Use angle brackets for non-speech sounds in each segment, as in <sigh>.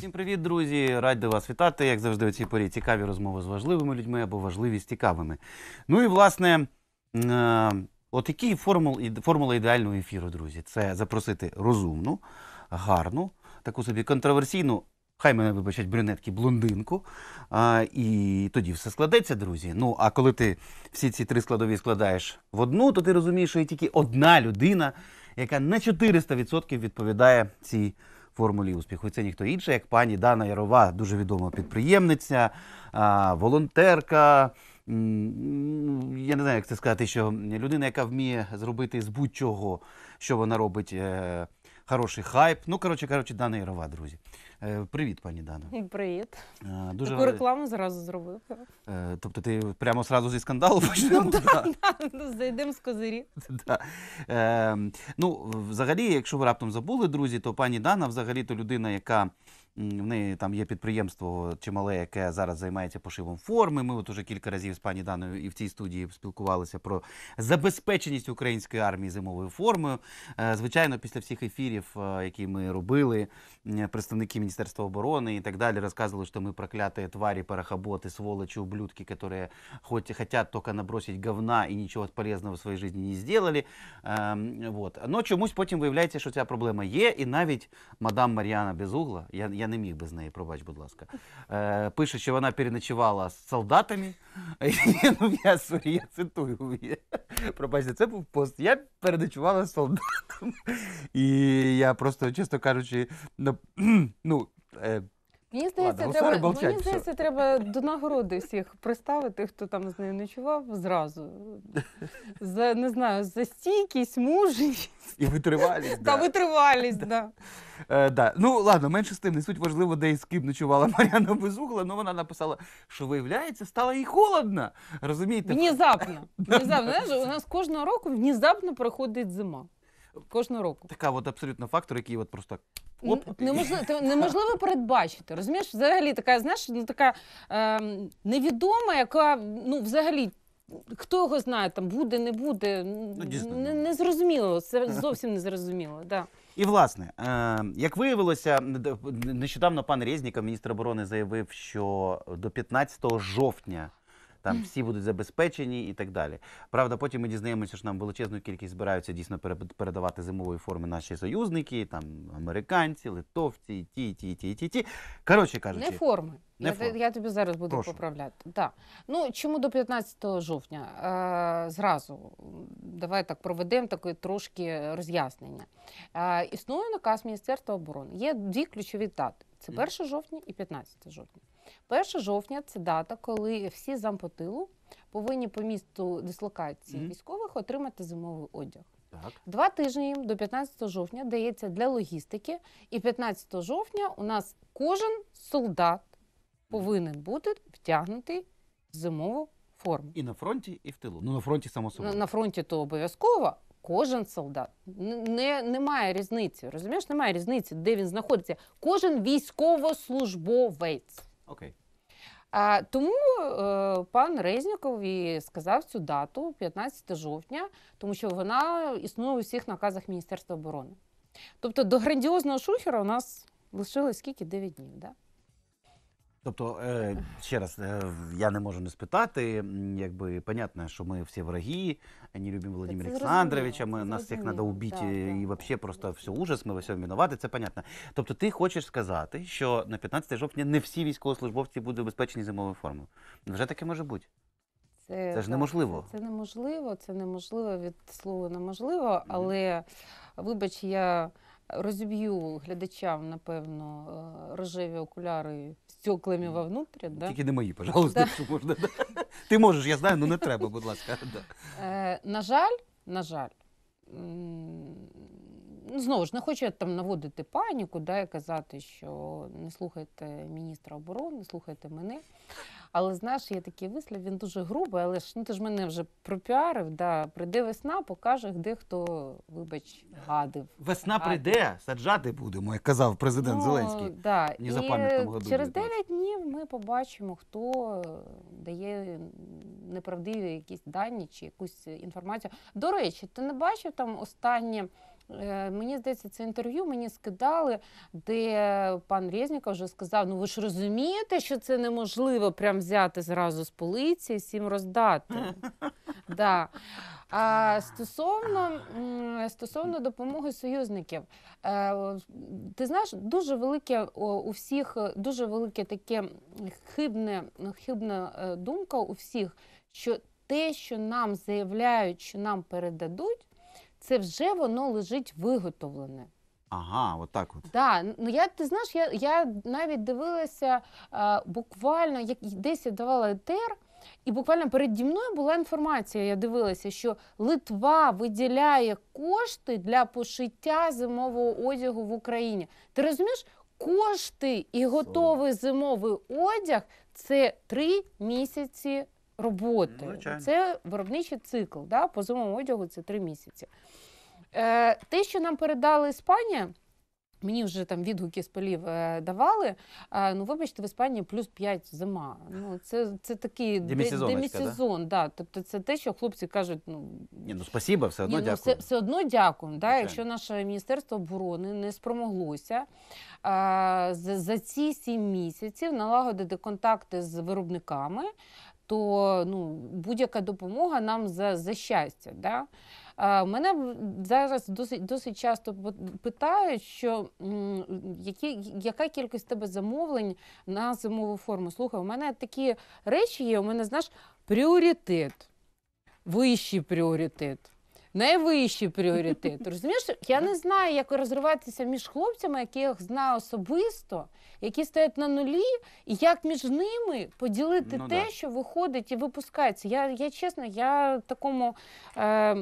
Всім привіт, друзі! Раді вас вітати, як завжди, у цій порі цікаві розмови з важливими людьми або важливі з цікавими. Ну і власне, е, от які формули формула ідеального ефіру, друзі, це запросити розумну, гарну, таку собі контроверсійну, хай мене вибачать брюнетки, блондинку. А, І тоді все складеться, друзі. Ну, а коли ти всі ці три складові складаєш в одну, то ти розумієш, що є тільки одна людина, яка на 400% відповідає цій формулі успіху. І це ніхто інший, як пані Дана Ярова, дуже відома підприємниця, волонтерка. Я не знаю, як це сказати, що людина, яка вміє зробити з будь-чого, що вона робить. Е, хороший хайп. Ну, коротше, коротше, Дана Ярова, друзі. Е, Привіт, пані Дана. Привіт. Е, Дуже Таку рекламу зразу зробив. Е, Тобто ти прямо зразу зі скандалу ну, почнемо? Да. Зайдемо з козирі. Ем, ну, взагалі, якщо ви раптом забули, друзі, то пані Дана, взагалі, то людина, яка в неї там є підприємство чимале, яке зараз займається пошивом форми. Ми от уже кілька разів з пані Даною і в цій студії спілкувалися про забезпеченість української армії зимовою формою. Е, звичайно, після всіх ефірів, е, які ми робили, представники Міністерства оборони і так далі, розказували, що ми прокляті тварі, парахаботи, сволочі, ублюдки, які хоч хотят тільки набросити говна і нічого полезного в своїй житті не зробили. Вот. Ем, Но чомусь потім виявляється, що ця проблема є, і навіть мадам Мар'яна Безугла, я я не міг без неї, пробач, будь ласка. Е, Пише, що вона переночувала з солдатами. <laughs> ну, Я сорі, я цитую. Пробачте, це був пост. Я переночувала з солдатами. І я просто, чесно кажучи, ну. <clears throat> ну е, Мені здається, Ладно, ну, треба, мені здається, треба до нагороди всіх приставити, хто там з нею ночував, зразу. За, не знаю, за стійкість, мужність І витривалість. та да. витривалість. Да. Е, да. Ну ладно, менше з тим не суть важливо, де і з ким ночувала Мар'яна Безугла, але ну, вона написала, що виявляється, стало їй холодно. Розумієте? Внезапно. Внезапно. Знаєш, у нас кожного року внезапно проходить зима кожного року. Така от абсолютно фактор, який от просто ну, Оп. неможливо, неможливо передбачити. Розумієш, взагалі така, знаєш, ну, така е, невідома, яка ну взагалі. Хто його знає, там буде, не буде. Ну, дійсно. не, ну. Це <laughs> зовсім незрозуміло. Да. І власне, е, як виявилося, нед- нещодавно пан Резніков, міністр оборони, заявив, що до 15 жовтня там всі будуть забезпечені і так далі. Правда, потім ми дізнаємося, що нам величезну кількість збираються дійсно передавати зимової форми наші союзники, там американці, литовці, ті, ті, ті, ті, ті. Коротше кажучи, не форми. Не я я тобі зараз буду Прошу. поправляти. Да. Ну чому до 15 жовтня? Е, Зразу давай так проведемо таке трошки роз'яснення. Е, Існує наказ Міністерства оборони. Є дві ключові дати: це 1 жовтня і 15 жовтня. 1 жовтня це дата, коли всі зампотилу повинні по місту дислокації mm -hmm. військових отримати зимовий одяг. Так. Два тижні їм до 15 жовтня дається для логістики, і 15 жовтня у нас кожен солдат повинен бути втягнутий в зимову форму. І на фронті, і в тилу. Ну на фронті само собою. На, на фронті то обов'язково. Кожен солдат не немає різниці. Розумієш, немає різниці, де він знаходиться. Кожен військовослужбовець. Окей. А, Тому е, пан Резніков і сказав цю дату 15 жовтня, тому що вона існує у всіх наказах Міністерства оборони. Тобто до грандіозного шухера у нас лишилось скільки 9 днів. Да? Тобто, е, ще раз е, я не можу не спитати, якби понятно, що ми всі враги, не любимо Володимира Олександровича, ми нас всіх треба убити да, і да. взагалі просто все ужас, ми во всьому винувати, це понятно. Тобто, ти хочеш сказати, що на 15 жовтня не всі військовослужбовці будуть обезпечені зимовою формою. Вже таке може бути. Це, це ж неможливо. Це, це неможливо, це неможливо від слова неможливо, але вибач, я розіб'ю глядачам, напевно, е, рожеві окуляри стеклами вовнутрь. Да? Тільки не мої, пожалуйста, якщо можна. Ти можеш, я знаю, але ну не треба, будь ласка. Да. Е, На жаль, на жаль, Ну, знову ж не хочу я там наводити паніку, да, і казати, що не слухайте міністра оборони, не слухайте мене. Але знаєш, є такий вислів, він дуже грубий, але ж ну ти ж мене вже пропіарив. Да, прийде весна, покаже, де хто, вибач, гадив. Весна гадив. прийде, саджати будемо, як казав президент ну, Зеленський. Да. І Через 9 днів ми побачимо, хто дає неправдиві якісь дані чи якусь інформацію. До речі, ти не бачив там останнє. Е, мені здається, це інтерв'ю мені скидали, де пан Резніков вже сказав: ну ви ж розумієте, що це неможливо прям взяти зразу з полиці і всім роздати. <laughs> да. А стосовно стосовно допомоги союзників, е, ти знаєш, дуже велике у всіх дуже велике таке хибне, хибна е, думка у всіх, що те, що нам заявляють, що нам передадуть це вже воно лежить виготовлене. Ага, от так от. Да, ну я ти знаєш, я я навіть дивилася а, буквально, як десь я давала ЕТР, і буквально переді мною була інформація. Я дивилася, що Литва виділяє кошти для пошиття зимового одягу в Україні. Ти розумієш, кошти і готовий зимовий одяг це три місяці роботи. Ну, це виробничий цикл. Да? По зимовому одягу це три місяці. Е, Те, що нам передала Іспанія. Мені вже там відгуки з полів е, давали. Е, ну, вибачте, в Іспанії плюс 5 зима. Ну це це такий демісезон. Да? да? Тобто, це те, що хлопці кажуть, ну Ні, ну спасіба, все одно Ні, ну, дякую. Все, все одно дякую. Да? Якщо наше міністерство оборони не спромоглося а, е, за, за ці сім місяців налагодити контакти з виробниками, то ну будь-яка допомога нам за за щастя. Да? Мене зараз досить досить часто питають, що які, яка кількість тебе замовлень на зимову форму. Слухай, у мене такі речі є, у мене, знаєш, пріоритет, вищий пріоритет найвищий пріоритет. <laughs> Розумієш, я не знаю, як розриватися між хлопцями, яких знаю особисто, які стоять на нулі, і як між ними поділити ну, те, да. що виходить і випускається. Я я чесно, я в такому е,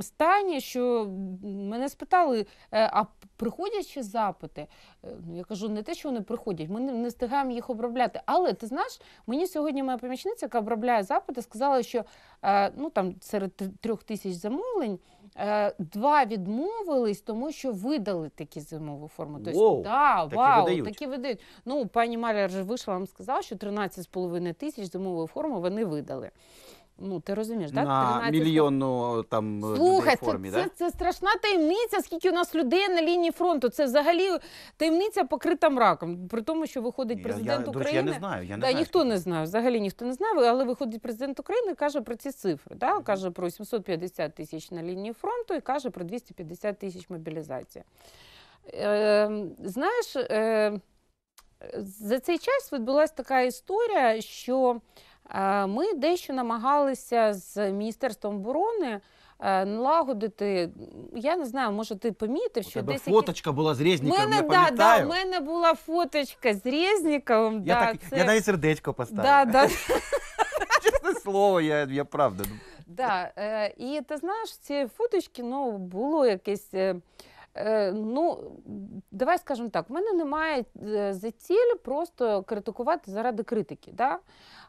стані, що мене спитали, е, а Приходять запити, е, ну Я кажу, не те, що вони приходять, ми не встигаємо їх обробляти. Але ти знаєш, мені сьогодні моя помічниця, яка обробляє запити, сказала, що е, ну там серед трьох тисяч замовлень е, два відмовились, тому що видали такі зимову форму. Тобто, Воу, да, такі вау, видають. такі видають. Ну, пані Маляр вже вийшла, вам сказала, що 13,5 тисяч зимової форму вони видали. Ну, ти розумієш, так? на мільйонну там Слухай, е, людей в формі, це, да? це, це страшна таємниця, скільки у нас людей на лінії фронту. Це взагалі таємниця покрита мраком. При тому, що виходить президент я, до речі, України. Я не знаю. Я не Да, знаю, ніхто не знає, взагалі ніхто не знав, але виходить президент України і каже про ці цифри. Да? Каже про 750 тисяч на лінії фронту і каже про 250 тисяч мобілізації. Е, знаєш, е, за цей час відбулася така історія, що Е, ми дещо намагалися з міністерством оборони е, налагодити. Я не знаю, може ти помітив, що тебе десь фоточка була з Резніковим, мене, я да, да, пам'ятаю. мене була фоточка з Резніковим. Я, да, так, це... я навіть сердечко поставив. да, да, <laughs> Чесне слово, я, я правда. да. Е, І ти знаєш, ці фоточки ну, було якесь. Е, е, Ну, давай скажемо так, в мене немає е, за ціль просто критикувати заради критики. Да?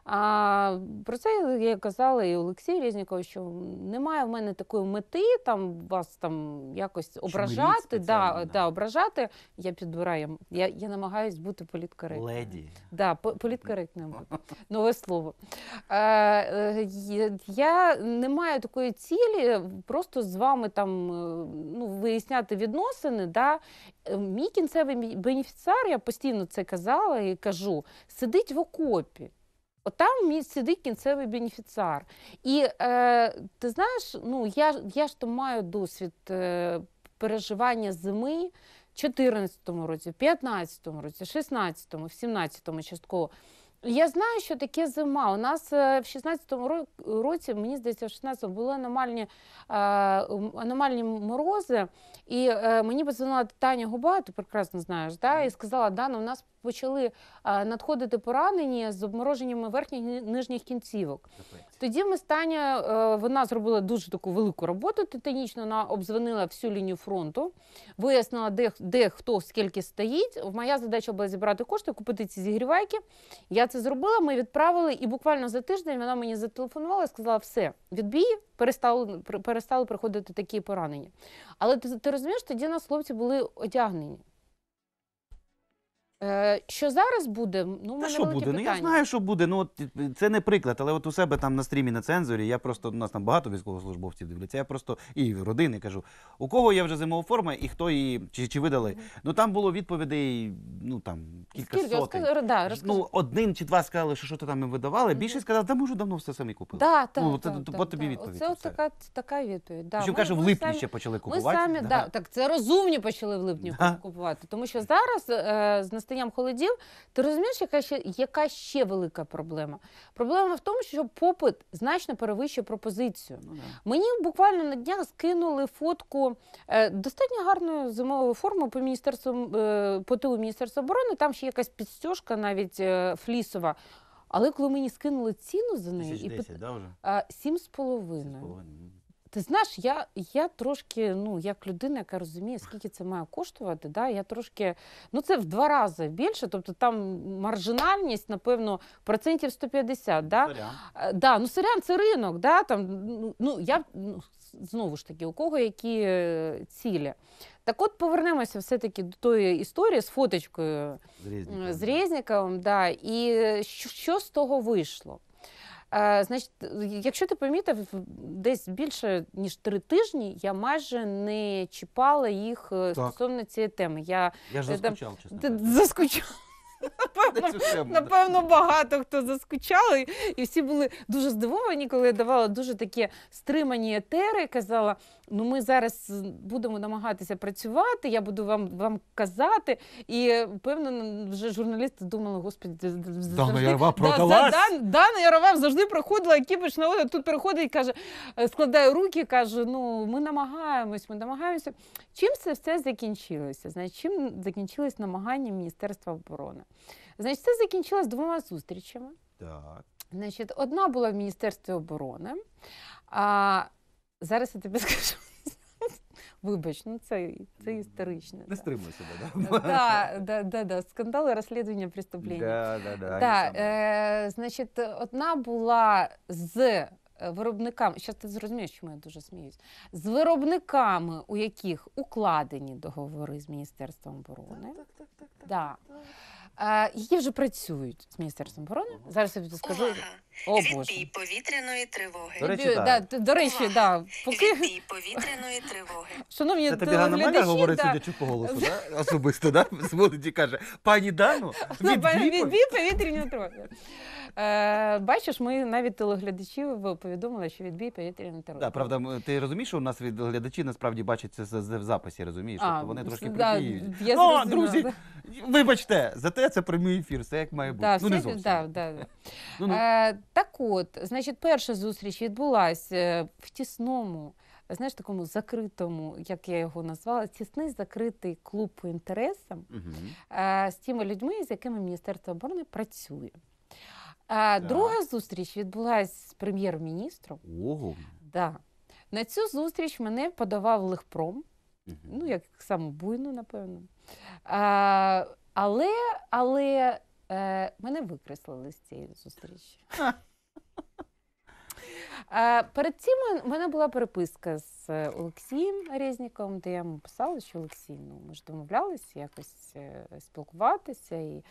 А про це я казала і Олексій Різніков, що немає в мене такої мети там вас там якось ображати. Да, да, ображати. Я підбираю. Я я намагаюсь бути політкоректним. Леді. Да, політкоректним. <laughs> Нове слово. Е, е Я не маю такої цілі просто з вами там е, ну, виясняти відносини. Да. Е, мій кінцевий бенефіціар, я постійно це казала і кажу, сидить в окопі. Отам От сидить кінцевий бенефіціар. І е, ти знаєш, ну я я ж то маю досвід е, переживання зими в 14-му році, в 15-му році, 16-му, 17-му частково. Я знаю, що таке зима. У нас е, в 16-му році, мені здається, в 16-му були аномальні е, аномальні морози, і е, мені позвонила Таня Губа, ти прекрасно знаєш, да, і сказала, Дана, у нас почали е, надходити поранені з обмороженнями верхніх і нижніх кінцівок. Тоді ми станя е, вона зробила дуже таку велику роботу. Титанічно вона обзвонила всю лінію фронту, вияснила, де де хто скільки стоїть. Моя задача була зібрати кошти, купити ці зігрівайки. Я це зробила. Ми відправили, і буквально за тиждень вона мені зателефонувала і сказала: все, відбій, перестали перестали приходити такі поранення. Але ти, ти розумієш, тоді нас хлопці були одягнені. Е, що зараз буде? Ну, Та що велике буде? Ну, я знаю, що буде. Ну, от, е, е, це не приклад, але от у себе там на стрімі на цензорі, я просто, у нас там багато військовослужбовців дивляться, я просто і родини кажу, у кого є вже зимова форма і хто її, чи, чи видали. Ну, там було відповідей, ну, там, кілька Скільки? сотень. Розказ- да, Ну, один чи два сказали, що що-то там їм видавали, більше сказали, да ми вже давно все самі купили. Да, так, Ну, так, так, от тобі відповідь, Оце така, така відповідь. Да. Причому Ми- в липні ще почали купувати. Ми самі, да. так, це розумні почали в липні Да. купувати. Тому що зараз е, з настанням холодів, ти розумієш, яка ще яка ще велика проблема? Проблема в тому, що попит значно перевищує пропозицію. Ну, Мені буквально на днях скинули фотку е, достатньо гарної зимової форми по міністерству е, по тилу міністерства оборони. Там ще якась підстежка, навіть е, флісова. Але коли мені скинули ціну за неї, 1010, і пит... да, вже? А, сім з половиною. Ти знаєш, я я трошки, ну, як людина, яка розуміє, скільки це має коштувати, да, я трошки, ну це в два рази більше, тобто там маржинальність, напевно, процентів 150. Да? Сорян. Е, да, ну сорян це ринок, да, там, ну, ну я, ну, знову ж таки, у кого які е, цілі. Так от повернемося все-таки до тої історії з фоточкою з Резніковим. З Резніковим да, і е, що, що з того вийшло? Е, значить, якщо ти помітив, десь більше ніж три тижні я майже не чіпала їх е, так. стосовно цієї теми. Я, я ж е, заскучав, чесно. Заскучав. Напевно, напевно, багато хто заскучали, і всі були дуже здивовані, коли я давала дуже такі стримані етери. Казала: ну ми зараз будемо намагатися працювати, я буду вам вам казати. І певно, вже журналісти думали, господи, завжди, Дана Ярова продалась. Да, за, Дан, Дана Ярова завжди проходила, кіпиш на тут приходить, каже, складає руки, каже: Ну, ми намагаємось, ми намагаємося. Чим це все закінчилося? Значить, чим закінчилось намагання Міністерства оборони? Значить, це закінчилось двома зустрічами. Так. Значить, одна була в Міністерстві оборони. А зараз я тобі <laughs> скажу. Вибач, ну це це історично. Не стримуй себе, да? Да, да, да, да. Скандали розслідування преступлення. Да, да, да. да е, значить, одна була з е, виробниками, зараз ти зрозумієш, чому я дуже сміюсь, з виробниками, у яких укладені договори з Міністерством оборони. Так, так, так, так. так, да. так, так. Е, Які вже працюють з міністерством оборони. Зараз я тобі скажу Увага. О, Боже. Відбій повітряної тривоги. До речі, да. да, до речі, да, поки Відбій повітряної тривоги. <laughs> шановні Це тобі Ганна Маля говорить, да, судячи по голосу, да? <laughs> особисто, да? З вулиці каже, пані Дану, відбій, відбій повітряної тривоги. Е, Бачиш, ми навіть телеглядачів повідомили, що відбій повітряний терор. Да, правда, ти розумієш, що у нас від глядачі насправді бачать це в записі, розумієш? А, тобто вони трошки да, припіють. я О, ну, зрозуміла, вибачте, зате це прямий ефір, все як має бути. Да, ну, не зовсім. да, да, да. Ну, ну. Е, так от, значить, перша зустріч відбулася е, в тісному, знаєш, такому закритому, як я його назвала, тісний закритий клуб по інтересам Мгм. Е, з тими людьми, з якими Міністерство оборони працює. А друга зустріч відбулася з прем'єр-міністром. Ого. Да. На цю зустріч мене подавав Легпром, Мгм. ну як саму буйну, напевно. А, але але е, мене викреслили з цієї зустрічі. Перед цим у мене була переписка з е, Олексієм Резніком, де я йому писала, що Олексій, ну ми ж домовлялися якось е, спілкуватися і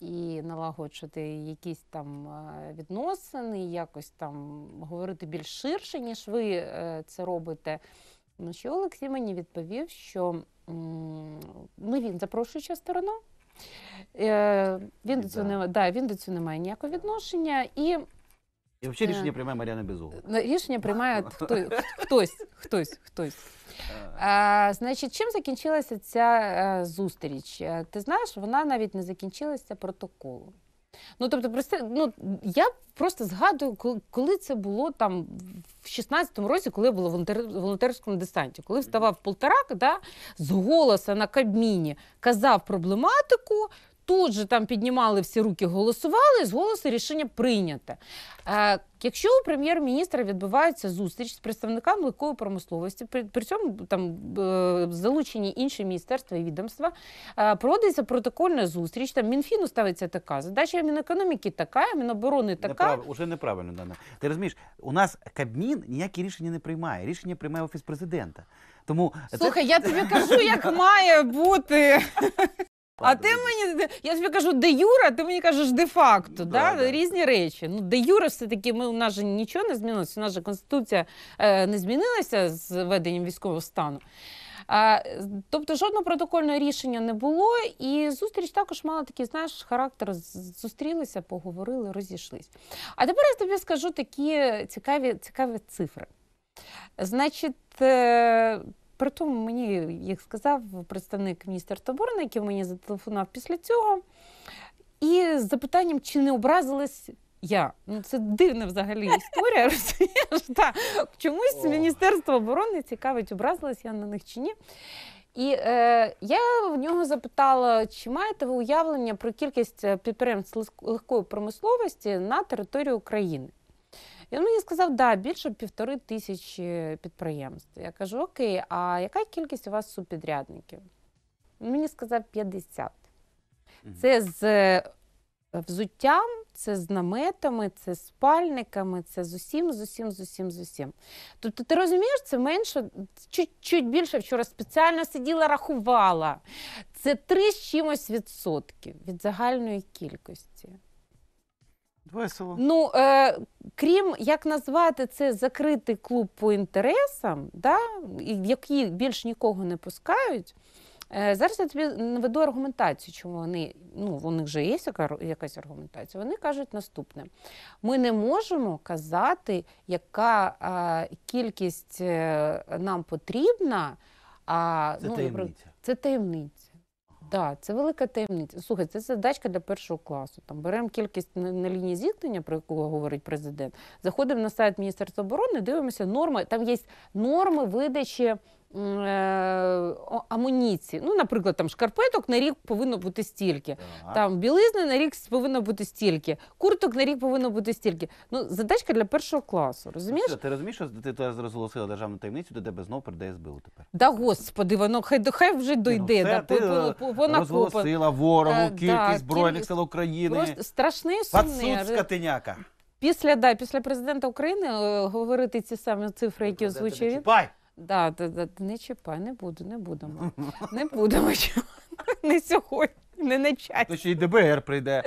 і налагоджувати якісь там е, відносини, якось там говорити більш ширше, ніж ви це робите. Ну, що Олексій мені відповів, що ну, він запрошуюча сторона. Він до цього не має ніякого відношення. І і взагалі рішення приймає Мар'яна Безугла. Рішення приймає хто, хтось, хтось, хтось. А, Значить, чим закінчилася ця зустріч? Ти знаєш, вона навіть не закінчилася протоколом. Ну, тобто, прости, ну я просто згадую, коли це було там в 16-му році, коли я була в волонтерському десанті, коли вставав Полторак, да, з голоса на Кабміні казав проблематику, тут же там піднімали всі руки, голосували, з голосу рішення прийнято. Е, Якщо у прем'єр-міністра відбувається зустріч з представниками легкої промисловості, при, при цьому там е, залучені інші міністерства і відомства, е, проводиться протокольна зустріч. Там мінфіну ставиться така задача мінекономіки, така міноборони така Неправ... уже неправильно дана. Ти розумієш, у нас Кабмін ніякі рішення не приймає. Рішення приймає офіс президента. Тому слухай, я тобі кажу, як має бути а ти мені я тобі кажу, де Юра, ти мені кажеш де-факто. Да, да? Різні речі. Ну, де Юра, все таки ми у нас же нічого не змінилося. У нас же конституція е, не змінилася з введенням військового стану. А, Тобто жодного протокольного рішення не було, і зустріч також мала такий знаєш, характер. Зустрілися, поговорили, розійшлись. А тепер я тобі скажу такі цікаві, цікаві цифри. Значить, е, при тому мені їх сказав представник міністерства оборони, який мені зателефонував після цього, і з запитанням, чи не образилась. Я ну це дивна взагалі історія. <laughs> розумієш? Та, чомусь Міністерство оборони цікавить, образилась я на них чи ні. І е, я в нього запитала, чи маєте ви уявлення про кількість е, підприємств легкої промисловості на території України? Він мені сказав, да, більше півтори тисячі підприємств. Я кажу, окей, а яка кількість у вас субпідрядників? Він мені сказав 50. Це з е, взуттям, це з наметами, це з спальниками, це з усім, з усім, з усім, з усім. Тобто, ти розумієш, це менше, чуть-чуть більше вчора спеціально сиділа, рахувала. Це три з чимось відсотки від загальної кількості. Весело. Ну, е, крім як назвати це закритий клуб по інтересам, да, які більш нікого не пускають. Е, Зараз я тобі наведу аргументацію, чому вони ну, у них вже є якась аргументація. Вони кажуть наступне: ми не можемо казати, яка е, кількість нам потрібна. А, Це ну, таємниця. Це таємниця да, це велика таємниця. Слухайте, це задачка для першого класу. Там беремо кількість на, на лінії зіткнення, про яку говорить президент. Заходимо на сайт Міністерства оборони, дивимося норми. Там є норми видачі. Е, амуніції. Ну, наприклад, там шкарпеток на рік повинно бути стільки, ага. там білизни на рік повинно бути стільки, курток на рік повинно бути стільки. Ну, задачка для першого класу, розумієш? Ти розумієш, що ти зараз розголосила державну таємницю, до тебе знову прийде СБУ тепер. Да господи, воно хай хай вже ну, дойде. Ну, все, да, ти вона розголосила ворогу, е, кількість да, збройних сил України. Просто страшне сумне. скотиняка. Після да, після президента України е, говорити ці самі цифри, які озвучив. Да, да, да, не чіпай, не буду, не будемо. Не будемо. Не сьогодні, не на часі. То ще й ДБР прийде.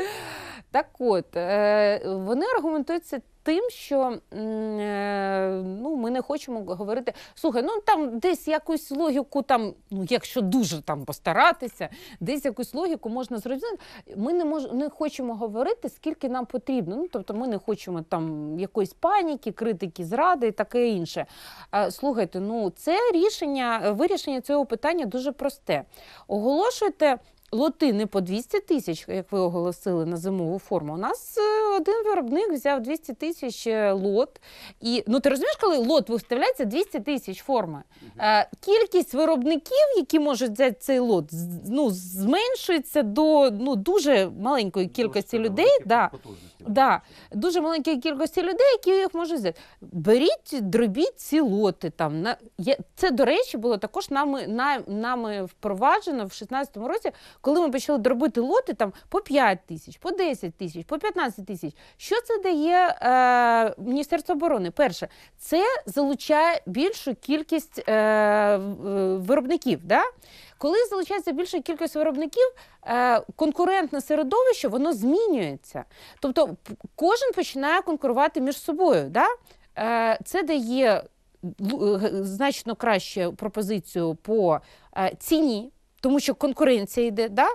Так от, е, вони аргументуються тим, що е, ну, ми не хочемо говорити, слухай, ну там десь якусь логіку, там, ну якщо дуже там постаратися, десь якусь логіку можна зрозуміти. Ми не мож, не хочемо говорити, скільки нам потрібно. Ну, Тобто ми не хочемо там якоїсь паніки, критики, зради і таке інше. Слухайте, ну це рішення, вирішення цього питання дуже просте. Оголошуйте лоти не по 200 тисяч, як ви оголосили на зимову форму. У нас е, один виробник взяв 200 тисяч е, лот. І ну ти розумієш, коли лот виставляється 200 тисяч форми. Е, Кількість виробників, які можуть взяти цей лот, ну зменшується до ну дуже маленької кількості дуже людей. Да, да, дуже маленької кількості людей, які їх можуть взяти. Беріть, дробіть ці лоти там. На це до речі, було також нами нами впроваджено в 16 році, коли ми почали дробити лоти там по 5 тисяч, по 10 тисяч, по 15 тисяч, що це дає е, Міністерство оборони? Перше, це залучає більшу кількість е, е виробників. Да? Коли залучається більша кількість виробників, е, конкурентне середовище воно змінюється. Тобто кожен починає конкурувати між собою. Да? Е, це дає значно кращу пропозицію по ціні тому що конкуренція йде. Да?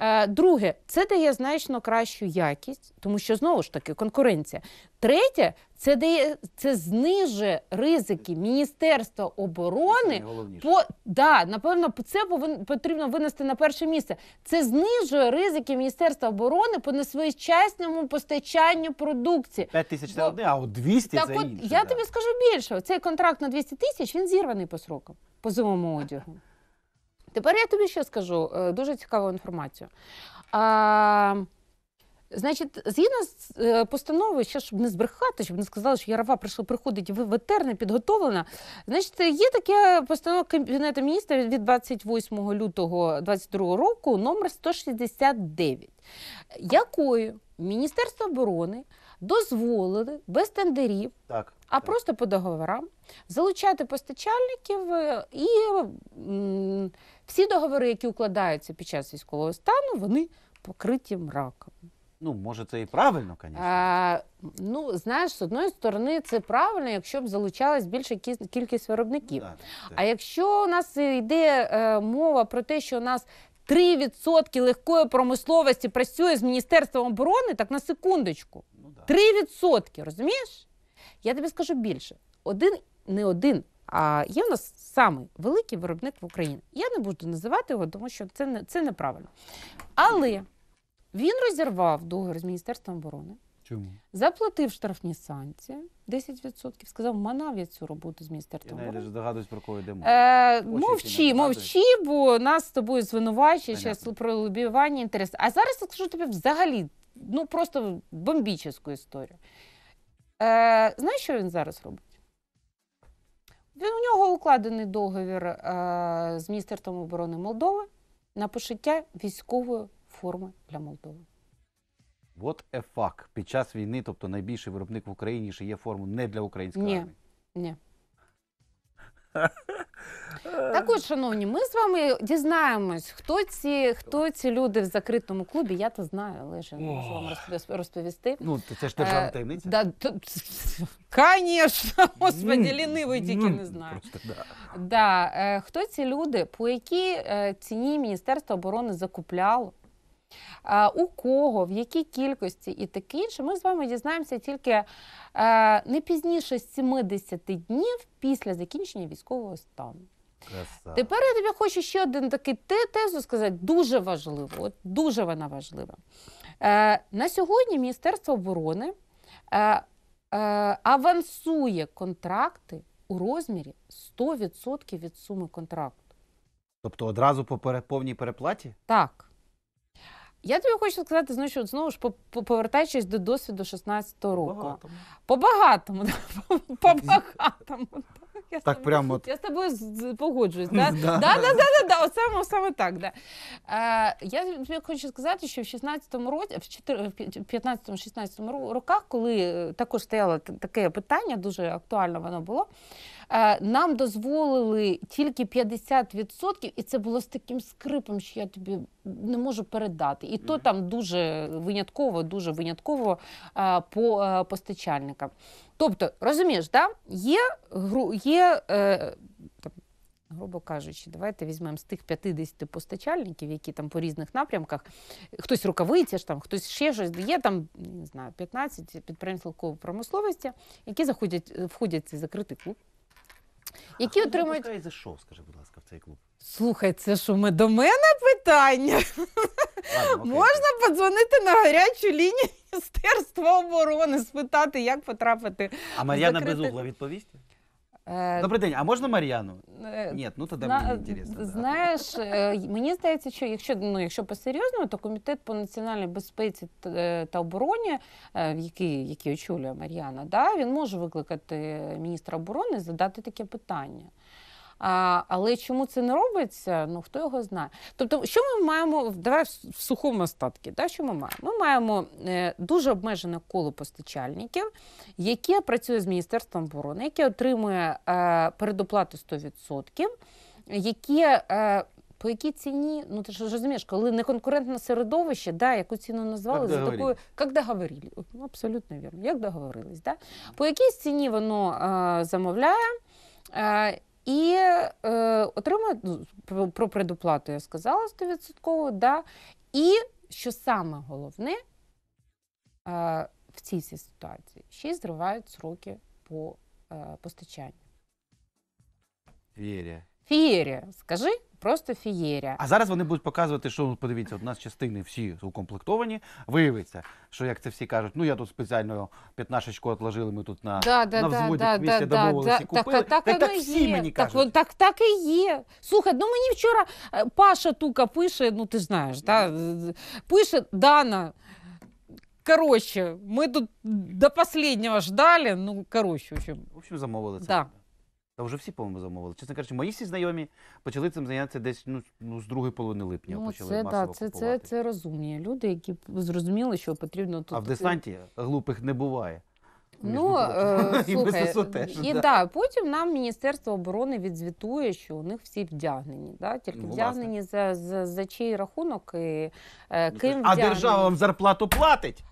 Е, друге, це дає значно кращу якість, тому що знову ж таки конкуренція. Третє, це дає це знижує ризики Міністерства оборони. По да, напевно, це повин, потрібно винести на перше місце. Це знижує ризики Міністерства оборони по несвоєчасному постачанню продукції. 5 тисяч це одне, а от 200 так це от інше, я да. тобі скажу більше. Цей контракт на 200 тисяч він зірваний по срокам по зимовому одягу. Тепер я тобі ще скажу е, дуже цікаву інформацію. А, Значить, згідно з е, постановою, ще щоб не збрехати, щоб не сказали, що ярова прийшла, приходить ветер не підготовлена. Значить, є таке постанова Кабінету міністрів від 28 лютого 2022 року, номер 169, якою Міністерство оборони дозволили без тендерів. Так а просто по договорам залучати постачальників е, і всі договори, які укладаються під час військового стану, вони покриті мраком. Ну, може, це і правильно, звісно. Ну, знаєш, з одної сторони, це правильно, якщо б залучалась більша кількість виробників. да, а якщо у нас йде е, мова про те, що у нас 3% легкої промисловості працює з Міністерством оборони, так на секундочку. Ну, да. 3%, розумієш? Я тобі скажу більше: один не один, а є в нас самий великий виробник в Україні. Я не буду називати його, тому що це не це неправильно. Але він розірвав договір з Міністерством оборони. Чому? Заплатив штрафні санкції 10%. Сказав, манав я цю роботу з міністерством. Я навіть здогадуюсь, про кого йде мова. Е, мовчи, мовчи, бо нас з тобою звинувачують про лобіювання інтересу. А зараз я скажу тобі взагалі, ну просто бомбічну історію. Е, Знаєш, що він зараз робить? Він у нього укладений договір е, з Міністерством оборони Молдови на пошиття військової форми для Молдови. What a fuck. Під час війни, тобто найбільший виробник в Україні ще є форму не для української армії. Ні. Так от, шановні, ми з вами дізнаємось, хто ці хто ці люди в закритому клубі. Я то знаю, але ж можу вам розповіс- розповісти. Ну, це ж державна е, таємниця. Да, то, Конечно, <laughs> господи, ну, лінивий тільки ну, не знаю. Просто, да. Да, е, хто ці люди, по якій е, ціні Міністерство оборони закупляло у кого, в якій кількості і таке інше, ми з вами дізнаємося тільки е, не пізніше 70 днів після закінчення військового стану. Красава. Тепер я тобі хочу ще один такий тезу сказати, дуже важливо, от дуже вона важлива. Е, на сьогодні Міністерство оборони е, авансує контракти у розмірі 100% від суми контракту. Тобто одразу по повній переплаті? Так. Я тобі хочу сказати, знаєш, от знову ж повертаючись до досвіду 16-го року. По-багатому. По-багатому. <laughs> Я так, прямо я з тобою погоджуюсь. <laughs> Да? да, да, да, да, да, от саме, саме так. Да. Е, я хочу сказати, що в 16-му році, в 15-16 роках, коли е, також стояло таке питання, дуже актуально воно було. Е, нам дозволили тільки 50%, і це було з таким скрипом, що я тобі не можу передати. І то там дуже винятково, дуже винятково е, по е, постачальникам. Тобто, розумієш, да? є є там. Грубо кажучи, давайте візьмемо з тих 50 постачальників, які там по різних напрямках, хтось рукавиця, ж там, хтось ще щось є. Там не знаю, 15 підприємств промисловості, які заходять, входять в цей закритий клуб які а отримують і зайшов, скажи, будь ласка, в цей клуб. Слухай, це що ми до мене питання? Ладно, Можна подзвонити на гарячу лінію Міністерства оборони, спитати, як потрапити. А Мар'яна закрити... Безугла відповість? Э, Добрий день, а можна Мар'яну? Э, Ні, ну тоді мені інтересно. Знаєш, э, мені здається, що якщо ну якщо по серйозному, то комітет по національній безпеці та обороні, який який очолює Мар'яна, да, він може викликати міністра оборони задати таке питання. А, Але чому це не робиться? Ну хто його знає? Тобто, що ми маємо давай в сухому остатки? Да, що ми маємо? Ми маємо е, дуже обмежене коло постачальників, яке працює з міністерством оборони, яке отримує е, передоплату 100%, яке е, по якій ціні, ну ти ж розумієш, коли неконкурентне середовище, да, яку ціну назвали як за такою, як договорили. Ну, абсолютно вірно, як договорились, да? По якій ціні воно е, замовляє, і е, отримує ну, про, про предоплату, я сказала 100%. да. І що саме головне е, в цій ситуації, ще й зривають сроки по е, постачанню. Віря. Фієрія, скажи. Просто фієрія. А зараз вони будуть показувати, що ну, подивіться, у нас частини всі укомплектовані. Виявиться, що як це всі кажуть, ну я тут спеціально п'ятнашечку відложили, Ми тут на да, да, на взводі да, місця да, домовилися да, купили. Так, так, так, так всі є. мені кажуть. Так, так так і є. Слухай, ну мені вчора е, Паша Тука пише. Ну ти знаєш, да, пише Дана. Коротше, ми тут до останнього ждали. Ну коротше, в общем, в общем замовили це. Да. Та вже всі, по-моєму, замовили. Чесно кажучи, мої всі знайомі почали цим зайнятися десь ну, з ну, другої половини липня. Ну, почали це, масово да, це, купувати. це, це розумні люди, які зрозуміли, що потрібно тут. А в е, десанті глупих не буває. Ну, е, <laughs> слухай, і да. да, потім нам Міністерство оборони відзвітує, що у них всі вдягнені. Да? Тільки ну, вдягнені за, за, за чий рахунок і е, ну, ким. А вдягнені. держава вам зарплату платить?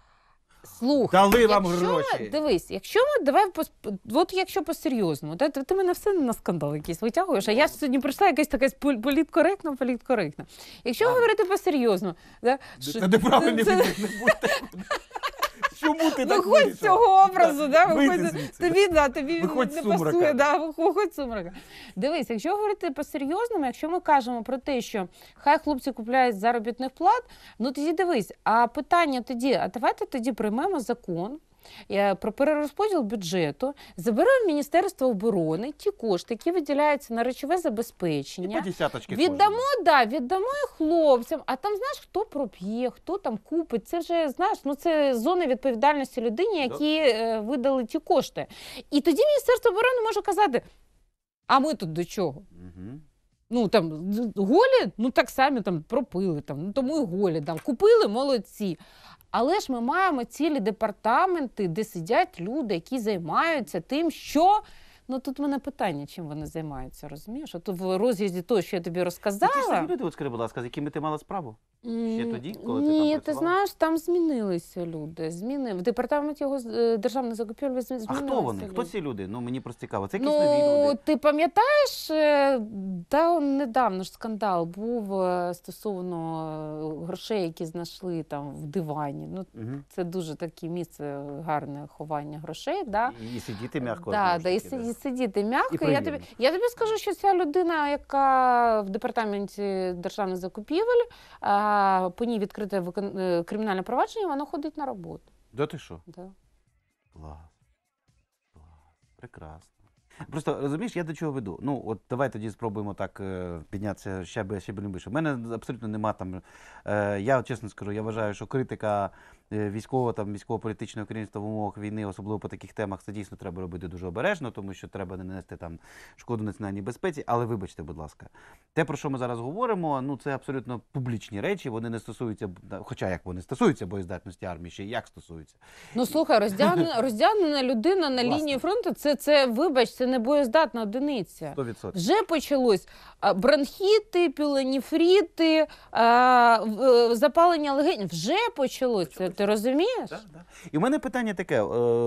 Слухай, Дали вам гроші. дивись, якщо ми давай пос- от якщо по-серйозному, та, ти мене все на скандал якийсь витягуєш, а я ж ну. сьогодні прийшла якась така полі- політкоректна, політкоректна. Якщо говорити по-серйозному, да, що- Та неправильні це- ви не будьте. <laughs> Чому ти так Виходь з цього образу, да, виходь вийди тобі, да, тобі Виходь не сумрака. пасує, да, виходь сумрака. Дивись, якщо говорити по-серйозному, якщо ми кажемо про те, що хай хлопці купляють заробітних плат, ну тоді дивись, а питання тоді, а давайте тоді приймемо закон, про перерозподіл бюджету забирає в Міністерство оборони ті кошти, які виділяються на речове забезпечення. І віддамо, да, віддамо їх хлопцям, а там знаєш, хто проп'є, хто там купить. Це вже знаєш, ну це зони відповідальності людині, які е, видали ті кошти. І тоді Міністерство оборони може казати: а ми тут до чого? Ну там голі, ну так самі там пропили там, ну, тому й голі там купили молодці. Але ж ми маємо цілі департаменти, де сидять люди, які займаються тим, що Ну тут в мене питання, чим вони займаються, розумієш? От в роз'їзді того, що я тобі розказала. Ті ж самі люди, от скажи, будь ласка, з якими ти мала справу? Ще тоді, коли ти там ти знаєш, там змінилися люди. Зміни в департаменті його е, державних закупівель змінилися. А хто вони? люди. Хто ці люди? Ну мені просто цікаво. Це якісь ну, нові Ну, люди. ти пам'ятаєш, е, да, недавно ж скандал був е, стосовно е, грошей, які знайшли там в дивані. Ну, Мгм. це дуже таке місце гарне ховання грошей. Да? І сидіти м'яко. Да, да, і і сидіти м'яко. Я тобі я тобі скажу, що ця людина, яка в департаменті державних закупівель а, по ній відкрите викон... Е, кримінальне провадження, вона ходить на роботу. Да ти що? Да. Клас. Клас. Прекрасно. Просто розумієш, я до чого веду. Ну от давай тоді спробуємо так е, піднятися ще би ще більше. У мене абсолютно нема там. Е, я чесно скажу, я вважаю, що критика Е, військового там військово-політичного керівництва в умовах війни, особливо по таких темах, це дійсно треба робити дуже обережно, тому що треба не нанести там шкоду національній безпеці. Але вибачте, будь ласка, те про що ми зараз говоримо, ну це абсолютно публічні речі. Вони не стосуються, хоча як вони стосуються боєздатності армії, ще як стосуються. Ну слухай, роздягнена, <laughs> роздягнена людина на Власне. лінії фронту. Це це вибач, це не боєздатна одиниця. 100%. вже почалось бронхіти, піленіфріти, е, запалення легень. Вже почалося. Ти розумієш? Да, да. І в мене питання таке: е,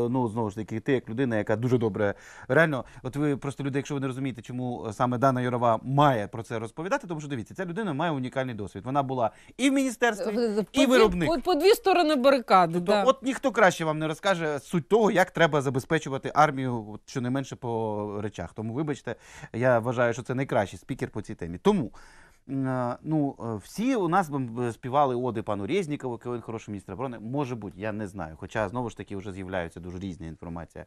ну знову ж таки, ти як людина, яка дуже добре, реально, от ви просто люди, якщо ви не розумієте, чому саме Дана Юрова має про це розповідати, тому що дивіться, ця людина має унікальний досвід. Вона була і в міністерстві, е, по, і виробник. По, по дві сторони барикади. Тобто, да. от ніхто краще вам не розкаже суть того, як треба забезпечувати армію, от, щонайменше по речах. Тому, вибачте, я вважаю, що це найкращий спікер по цій темі. Тому ну, е, всі у нас би співали оди пану Резнікову, який він хороший міністр оборони. Може бути, я не знаю. Хоча знову ж таки вже з'являються дуже різні інформація.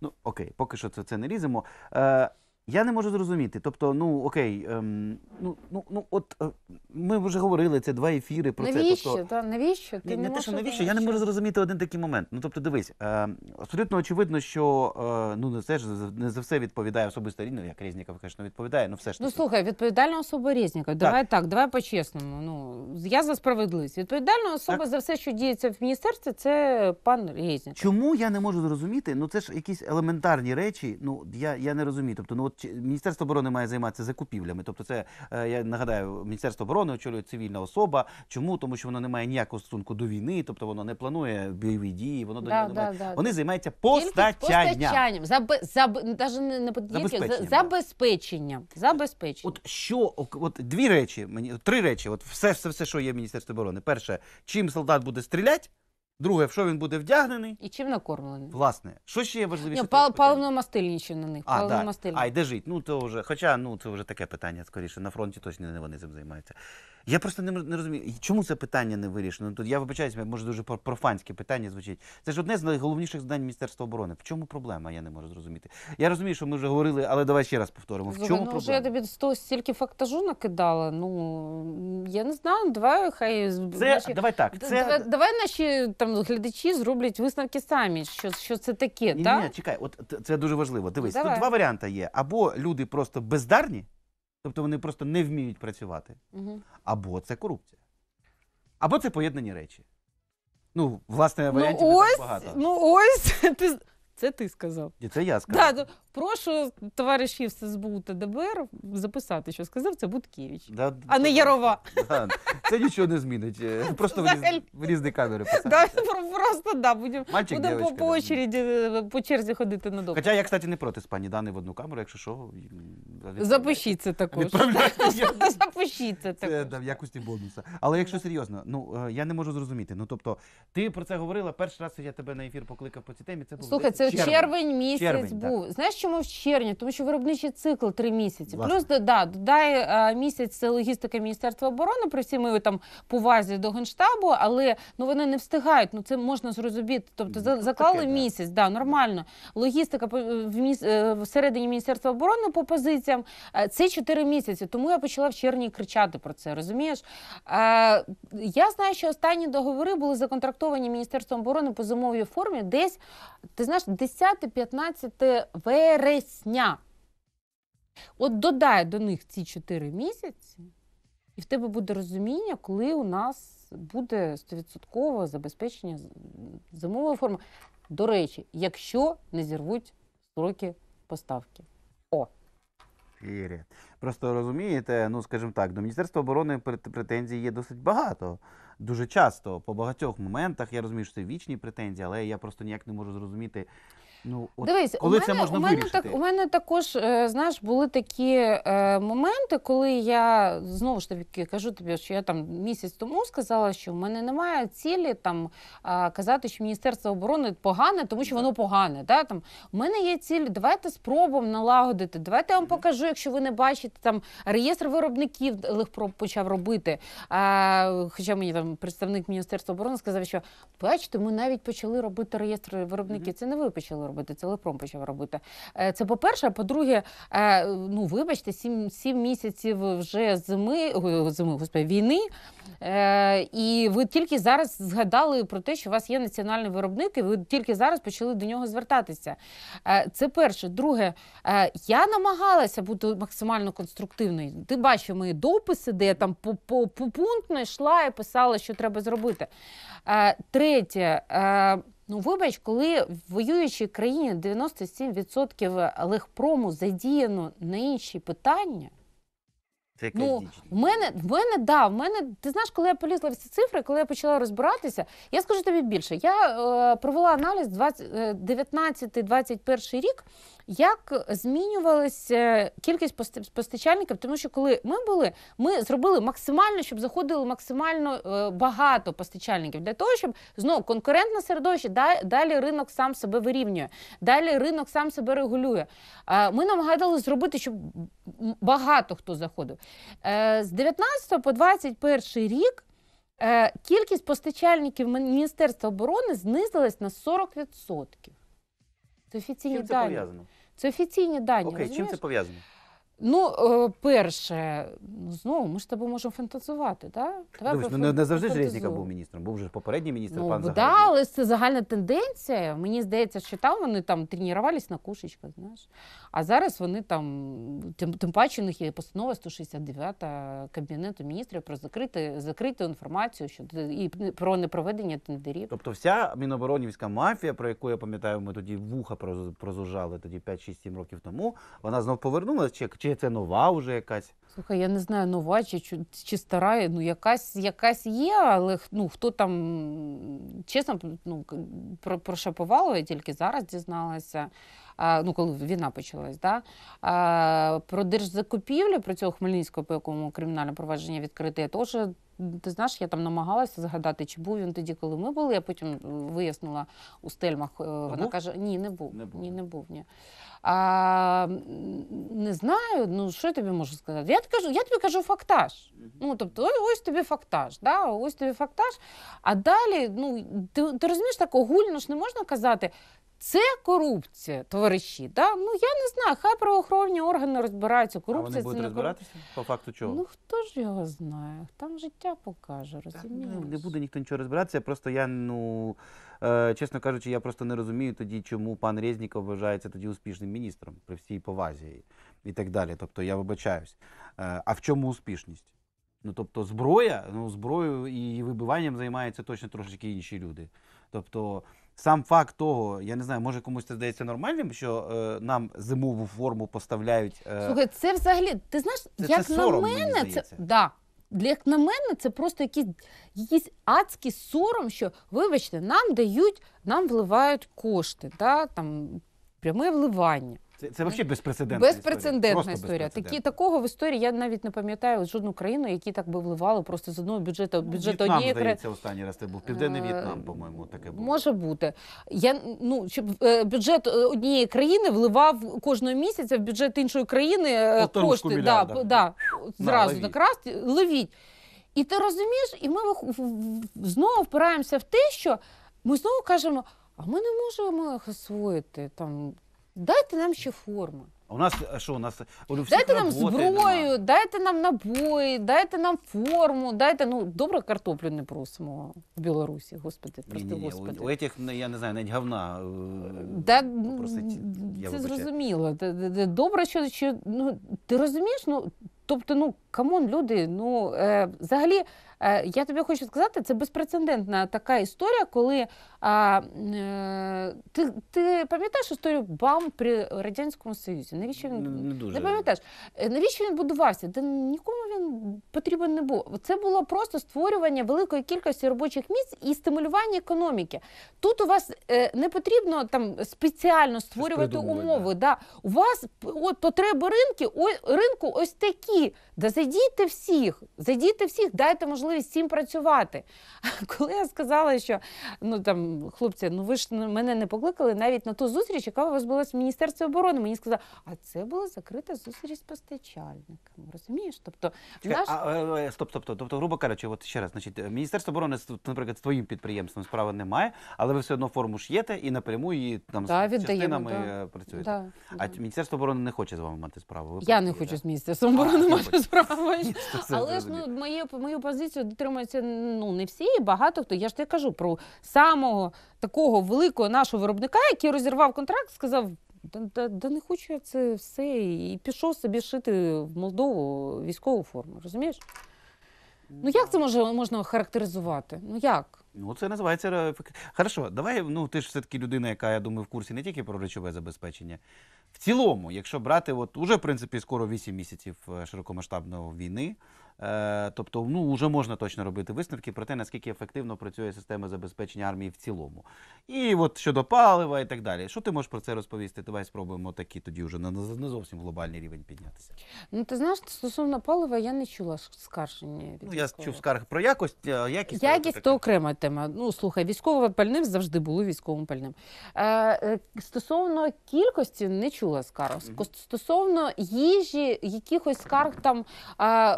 Ну окей, поки що це це не різимо. Е, я не можу зрозуміти. Тобто, ну окей, ем, ну ну ну от е, ми вже говорили це два ефіри про це. Тобто навіщо? Тобто, Та, навіщо? Ти Ні, не те, що навіщо, я не можу зрозуміти один такий момент. Ну тобто, дивись, е, абсолютно очевидно, що е, ну не це ж не за все відповідає особисто рівно, як Резніков, звісно, відповідає, ну все ж Ну таки. слухай, відповідальна особа різника. Давай так, давай по-чесному. Ну я за справедливість. Відповідальна особа за все, що діється в міністерстві, це пан Різнік. Чому я не можу зрозуміти? Ну це ж якісь елементарні речі. Ну я, я не розумію. Тобто, ну от Міністерство оборони має займатися закупівлями. Тобто, це е, я нагадаю, міністерство оборони очолює цивільна особа. Чому тому, що воно не має ніякого стосунку до війни, тобто воно не планує бойові дії, воно да, до да, Да, вони займаються постачанням Заб... забезпеченням. От що от дві речі мені три речі. От все, все, все, що є в міністерстві оборони. Перше, чим солдат буде стріляти, Друге, в що він буде вдягнений? І чим накормлений? Власне, що ще є важливіше? Ні, пал- паливно-мастильніші на них. А, да. а, і де жить? Ну, то вже. Хоча ну, це вже таке питання, скоріше, на фронті точно не вони цим займаються. Я просто не не розумію, чому це питання не вирішено. Ну, тут я вибачаюся, може дуже профанське питання звучить. Це ж одне з найголовніших здань Міністерства оборони. В чому проблема? Я не можу зрозуміти. Я розумію, що ми вже говорили, але давай ще раз повторимо. В чому Зубі, ну, вже я тобі сто стільки фактажу накидала. Ну я не знаю. Давай хай це, наші, давай так. Це давай, давай наші там глядачі зроблять висновки самі. Що що це таке? Ні, так? ні, чекай, от це дуже важливо. Дивись, давай. тут два варіанти є або люди просто бездарні. Тобто вони просто не вміють працювати. Або це корупція, або це поєднані речі. Ну, власне, варіантів ну, ось, не так багато. Ну ось <laughs> ти це ти сказав. І це я сказав. Да, ну, Прошу товаришів СБУ та ДБР записати, що сказав це Буткевич, да, а не Ярова. Да. Це нічого не змінить. Е, просто в різні камери писати. <laughs> просто да, будемо будем по, по, очереді, по черзі ходити на допит. Хоча я, кстати, не проти з пані Дани в одну камеру, якщо що. Запишіть це також. <laughs> Запишіть це також. Це в якості бонуса. Але якщо серйозно, ну е, я не можу зрозуміти. Ну тобто, ти про це говорила, перший раз я тебе на ефір покликав по цій темі. Це був Слухай, це червень, місяць був. Знаєш, Чому в червні, тому що виробничий цикл три місяці. Власне. Плюс да, додай е, місяць це логістика Міністерства оборони при всі моїй там повазі до генштабу, але ну вони не встигають. Ну це можна зрозуміти. Тобто ну, заклали таке, місяць, да. да нормально. Логістика е, в міс... Е, всередині міністерства оборони по позиціям це чотири місяці. Тому я почала в червні кричати про це. Розумієш? я знаю, що останні договори були законтрактовані міністерством оборони по зимовій формі. Десь ти знаєш 10-15 вересня вересня. От додай до них ці 4 місяці, і в тебе буде розуміння, коли у нас буде 100% забезпечення зимової форми. До речі, якщо не зірвуть строки поставки. О! Фірі. Просто розумієте, ну скажімо так, до Міністерства оборони претензій є досить багато. Дуже часто по багатьох моментах я розумію, що це вічні претензії, але я просто ніяк не можу зрозуміти, Ну от Дивись, коли у мене, це можна у мене вирішити? так у мене також е, знаєш були такі е, моменти, коли я знову ж таки кажу тобі, що я там місяць тому сказала, що в мене немає цілі там е, казати, що міністерство оборони погане, тому що воно погане. Да? Там у мене є ціль. Давайте спробуємо налагодити. Давайте я вам покажу, якщо ви не бачите там реєстр виробників легпро почав робити. А, Хоча мені там представник міністерства оборони сказав, що бачите, ми навіть почали робити реєстр виробників. Це не ви почали робити, телепром почав робити. Е, це по перше. А по-друге, е, ну вибачте, сім сім місяців вже зими зими господи, війни. Е, і ви тільки зараз згадали про те, що у вас є національний виробник, і ви тільки зараз почали до нього звертатися. Це перше. Друге, я намагалася бути максимально конструктивною. Ти бачив мої дописи, де я там по пункту по йшла і писала, що треба зробити. Третє. Ну, вибач, коли в воюючій країні 97% легпрому задіяно на інші питання. Це ну, в мене, в мене, да, в мене, ти знаєш, коли я полізла в ці цифри, коли я почала розбиратися, я скажу тобі більше. Я е, провела аналіз 19-21 е, рік як змінювалася кількість постачальників, тому що коли ми були, ми зробили максимально, щоб заходило максимально е, багато постачальників для того, щоб знову конкурентне середовище далі ринок сам себе вирівнює, далі ринок сам себе регулює. Е, ми намагалися зробити, щоб багато хто заходив е, з 19 по 21 рік. Кількість постачальників Міністерства оборони знизилась на 40%. Це офіційні Чим це дані. пов'язано? Це офіційні дані. Окей, розумієш? чим це пов'язано? Ну, е, перше, ну знову ми ж тебе можемо фантазувати, так? Давай Дивись, ну, не, не завжди ж Резніков був міністром, був вже попередній міністр ну, пан да, Так, але це загальна тенденція. Мені здається, що там вони там тренувалися на кушечках, знаєш. А зараз вони там, тим, тим паче, у них є постанова 169 Кабінету міністрів про закрити, закриту інформацію щодо і про непроведення тендерів. Тобто вся міноборонівська мафія, про яку я пам'ятаю, ми тоді вуха прозужали тоді 5-6-7 років тому, вона знов повернулася чи, чи чи це нова вже якась? Слухай, я не знаю, нова чи чи стара, ну якась якась є, але ну хто там чесно ну, про прошапувало, я тільки зараз дізналася. А, ну коли війна почалась, да? а, про держзакупівлю про цього Хмельницького, по якому кримінальне провадження відкрите, теж ти знаєш, я там намагалася згадати, чи був він тоді, коли ми були. Я потім вияснила у стельмах. Е, вона був? каже: Ні, не був. Не був. Ні, не був. Ні. А, Не знаю, ну що я тобі можу сказати? Я тобі кажу, я тобі кажу фактаж. Ну тобто, ось тобі фактаж, да, ось тобі фактаж. А далі, ну ти, ти розумієш, так огульно ж не можна казати. Це корупція, товариші. Да? Ну я не знаю, хай правоохоронні органи розбираються. Корупція а вони будуть це не розбиратися корупція. по факту чого? Ну хто ж його знає? Там життя покаже, ну, розумієш? Не буде ніхто нічого розбиратися. Просто я ну е, чесно кажучи, я просто не розумію тоді, чому пан Резніков вважається тоді успішним міністром при всій повазі і так далі. Тобто я вибачаюсь. Е, а в чому успішність? Ну тобто, зброя, ну зброю і вибиванням займаються точно трошечки інші люди. Тобто сам факт того, я не знаю, може комусь це здається нормальним, що е, нам зимову форму поставляють. Е, Слухай, це взагалі, ти знаєш, Це- це як на сором, мені мене, це да. Для- Як на мене, це просто якийсь, якийсь адський сором, що вибачте, нам дають, нам вливають кошти, да, там пряме вливання. Це це взагалі безпрецедентна безпрецедентна історія. історія. Такі такого в історії я навіть не пам'ятаю жодну країну, які так би вливали просто з одного бюджету. Ну, бюджету В'єтнам, однієї країни. здається, останній раз це був південний В'єтнам, е, по-моєму, таке було. може бути. Я ну щоб е, бюджет е, однієї країни вливав кожного місяця в бюджет іншої країни Полторушку кошти. Да, да, зразу так раз ловіть. І ти розумієш, і ми знову впираємося в те, що ми знову кажемо: а ми не можемо їх освоїти там Дайте нам ще форму. А у нас що у нас у всіх дайте нам зброю, нема. дайте нам набої, дайте нам форму, дайте ну добре картоплю не просимо в Білорусі. Господи, прости ні, ні, господи. У, у этих, ну, я не знаю, навіть говна да, е, попросить, це зрозуміло. Добре, що, що ну ти розумієш? Ну тобто, ну камон, люди, ну е, взагалі. Е, я тобі хочу сказати, це безпрецедентна така історія, коли а, е, ти ти пам'ятаєш історію БАМ при радянському союзі? Навіщо він не дуже не пам'ятаєш? Е, навіщо він будувався? Де нікому він потрібен не був. Це було просто створювання великої кількості робочих місць і стимулювання економіки. Тут у вас не потрібно там спеціально створювати умови. Да. У вас от потреби ринки, о, ринку ось такі. Да задійте всіх, задійте всіх, дайте можливість можливість з цим працювати. <laughs> Коли я сказала, що ну там хлопці, ну ви ж мене не покликали навіть на ту зустріч, яка у вас була з Міністерстві оборони, мені сказали, а це була закрита зустріч з постачальниками. Розумієш? Тобто, Чекай, наш... а, е, е, е, стоп, стоп, стоп. Тобто, грубо кажучи, от ще раз, значить, міністерство оборони наприклад, з твоїм підприємством справи немає, але ви все одно форму ш'єте і напряму її там да, з частинами да. працюєте. Да, а да. міністерство оборони не хоче з вами мати справу. Ви я не хочу з міністерством оборони мати справу. <laughs> Але ж ну мою мою позицію конвенцію дотримуються ну не всі, багато хто. Я ж тебе кажу про самого такого великого нашого виробника, який розірвав контракт, сказав. Да, да, да не хочу я це все. І пішов собі шити в Молдову військову форму, розумієш? Ну як це може, можна характеризувати? Ну як? Ну це називається. Хорошо, давай, ну ти ж все-таки людина, яка, я думаю, в курсі не тільки про речове забезпечення. В цілому, якщо брати, от уже в принципі скоро 8 місяців е, широкомасштабної війни. Е, тобто, ну вже можна точно робити висновки про те, наскільки ефективно працює система забезпечення армії в цілому. І от щодо палива і так далі. Що ти можеш про це розповісти? Давай спробуємо такі тоді вже на не зовсім глобальний рівень піднятися. Ну ти знаєш, стосовно палива я не чула скарження. Від ну, я чув скарг про якость. Якість якість то окрема тема. Ну слухай, військове пальним завжди було військовим пальним. Е, е, Стосовно кількості не чула скарг. Стосовно їжі, якихось скарг там. Е,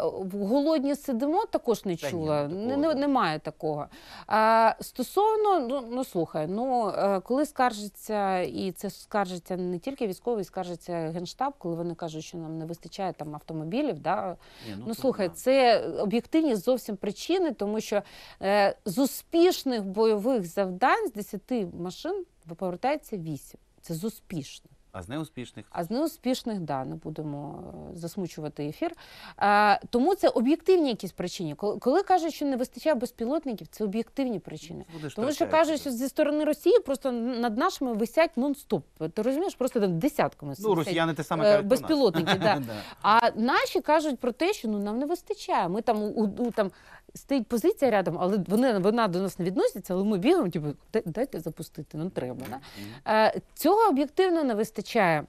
голодні сидимо, також не Та чула. Ні, ну, не, немає такого. А, Стосовно, ну ну слухай, ну е, коли скаржиться, і це скаржиться не тільки військовий, скаржиться генштаб, коли вони кажуть, що нам не вистачає там автомобілів. Да? Ні, ну, ну слухай, так. це об'єктивні зовсім причини, тому що е, з успішних бойових завдань з 10 машин повертається 8. Це з успішних. А з неуспішних а з неуспішних да не будемо е, засмучувати ефір. А, е, Тому це об'єктивні якісь причини. Коли, коли кажуть, що не вистачає безпілотників, це об'єктивні причини. Будеш Тому що кажуть, що зі сторони Росії просто над нашими висять нон-стоп. Ти розумієш, просто там десятками ну, росіяни те саме е, кажуть безпілотники. <laughs> Да. А наші кажуть про те, що ну нам не вистачає. Ми там у, у там стоїть позиція рядом, але вони вона до нас не відноситься, але ми бігаємо, типу, дайте запустити, нам треба. Да? Е, цього об'єктивно не вистачає.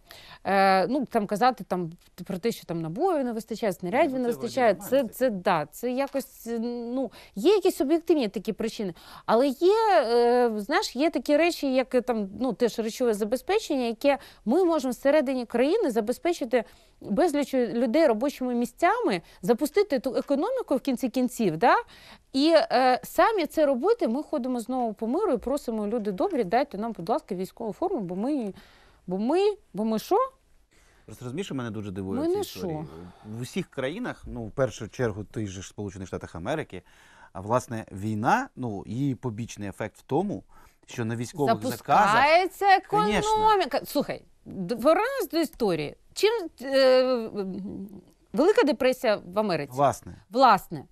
Е, ну, там Казати там, про те, що там набою не вистачає, снарядів ну, не вистачає. Це це, да, це якось ну, є якісь об'єктивні такі причини. Але є е, знаєш, є такі речі, як там ну, теж речове забезпечення, яке ми можемо всередині країни забезпечити безліч людей робочими місцями, запустити ту економіку в кінці кінців. Да? І е, самі це робити, ми ходимо знову по миру і просимо люди добрі, дайте нам, будь ласка, військову форму, бо ми, бо ми, бо ми що? Просто розумієш, мене дуже дивує Ми ці історії. в усіх країнах, ну в першу чергу, ти ж Сполучених Штатах Америки. А власне війна, ну її побічний ефект в тому, що на військових Запускається заказах економіка. Слухай, вернемось до історії. Чим е, Велика депресія в Америці? Власне. Власне.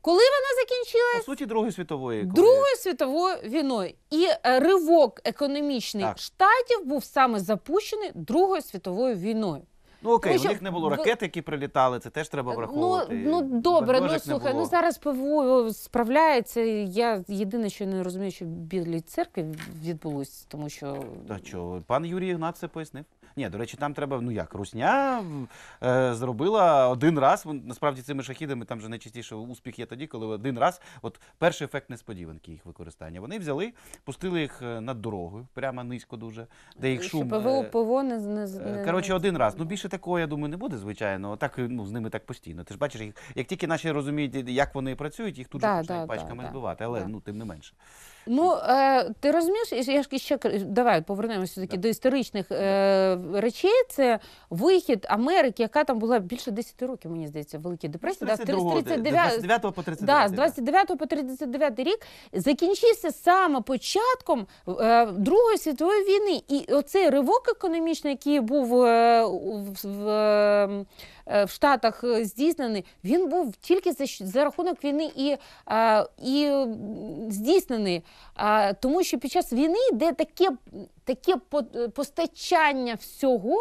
Коли вона закінчилась? По суті, Другою світової коли... Другою світовою війною. І е, ривок економічний так. штатів був саме запущений Другою світовою війною. Ну окей, що... у них не було ракет, які прилітали, це теж треба е, ну, враховувати. Ну ну добре, ну слухай, ну зараз ПВО справляється. Я єдине, що не розумію, що білій церкви відбулось, тому що Та чого? пан Юрій Ігнат це пояснив. Ні, до речі, там треба, ну як, Русня е, зробила один раз. Насправді цими шахідами там же найчастіше успіх є тоді, коли один раз, от перший ефект несподіванки їх використання. Вони взяли, пустили їх е, над дорогою, прямо низько дуже, де їх шум. ПВО, е, ПВО не, е, Коротше, один раз. Ну більше такого, я думаю, не буде, звичайно. Так ну з ними так постійно. Ти ж бачиш, як тільки наші розуміють, як вони працюють, їх тут да, же починають да, пачками да, збивати, але да. ну тим не менше. Ну е, ти розумієш, я ж ще давай повернемося таки до історичних е, речей. Це вихід Америки, яка там була більше 10 років, мені здається, великій ну, депресії. Да, по 39. Да, з 29 по 39 рік закінчився саме початком е, Другої світової війни. І оцей ривок економічний, який був е, в, в ем, Е, в Штатах е, здійснений, він був тільки за за рахунок війни і е, і здійснений. Тому що під час війни йде таке таке постачання всього.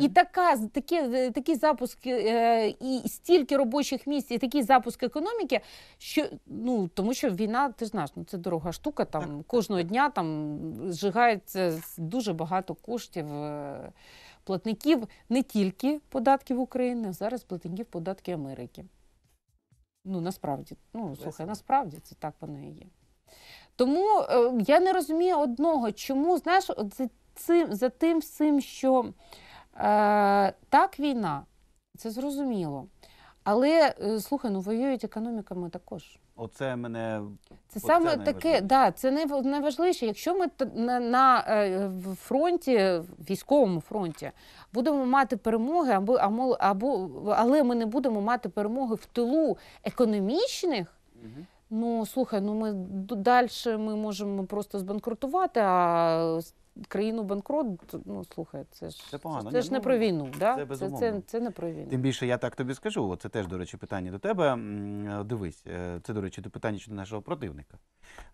І така таке, такий запуск е, і стільки робочих місць, і такий запуск економіки, що ну тому, що війна, ти знаєш, ну це дорога штука. Там кожного дня там зжигається дуже багато коштів. Е, платників не тільки податків України, а зараз платників податків Америки. Ну насправді, ну слухай, насправді це так воно і є. Тому е, я не розумію одного, чому знаєш, от за цим за тим всім, що е, так війна, це зрозуміло. Але е, слухай, ну воюють економіками також. Оце мене це саме таке. Да, це не найважливіше. Якщо ми на, на е, фронті, військовому фронті, будемо мати перемоги, або або, або але ми не будемо мати перемоги в тилу економічних. Угу. Ну слухай, ну ми далі ми можемо просто збанкрутувати. а країну банкрот, ну слухай, це ж це погано. Це, ж ну, не про війну. Да? Це це, це, це не про війну. Тим більше я так тобі скажу. Це теж, до речі, питання до тебе. Е, дивись, е, це до речі, до питання щодо нашого противника.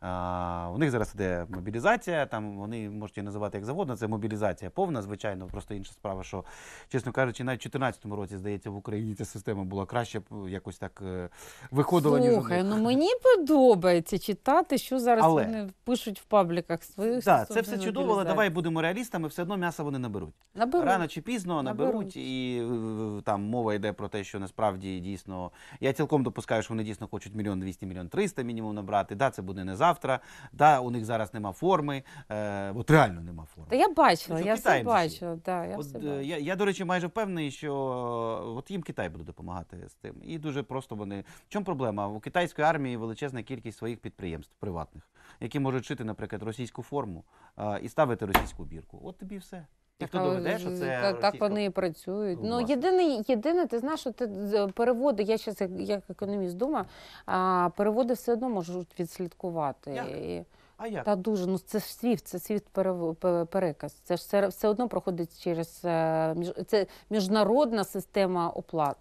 А, У них зараз іде мобілізація. Там вони можуть її називати як завгодно. Це мобілізація повна, звичайно, просто інша справа. Що чесно кажучи, навіть у 2014 році здається в Україні ця система була краще е, якось так виходила. Слухай, ніж ну <laughs> мені подобається читати, що зараз Але... вони пишуть в пабліках своїх. Да, це все чудово давай будемо реалістами, все одно м'яса вони наберуть. Наберуть. Рано чи пізно наберуть, наберуть. і там мова йде про те, що насправді дійсно я цілком допускаю, що вони дійсно хочуть мільйон двісті, мільйон триста мінімум набрати. Да, це буде не завтра. Да, у них зараз нема форми. Е, от реально нема форми. Та я бачила, я все бачила. Да, я, от, все е, бачила. Я, я до речі, майже впевнений, що от їм Китай буде допомагати з тим. І дуже просто вони. В чому проблема? У китайської армії величезна кількість своїх підприємств приватних, які можуть шити, наприклад, російську форму е, і ставити створити російську бірку. От тобі все. І хто доведе, що це так, е, так вони і працюють. Ну, єдине, єдине, ти знаєш, що ти е, переводи. Я зараз як економіст думаю, а переводи все одно можуть відслідкувати. Як? а як? Та дуже ну це ж свіфт, це свіфт переказ. Це ж все, все одно проходить через е, це міжнародна система оплат.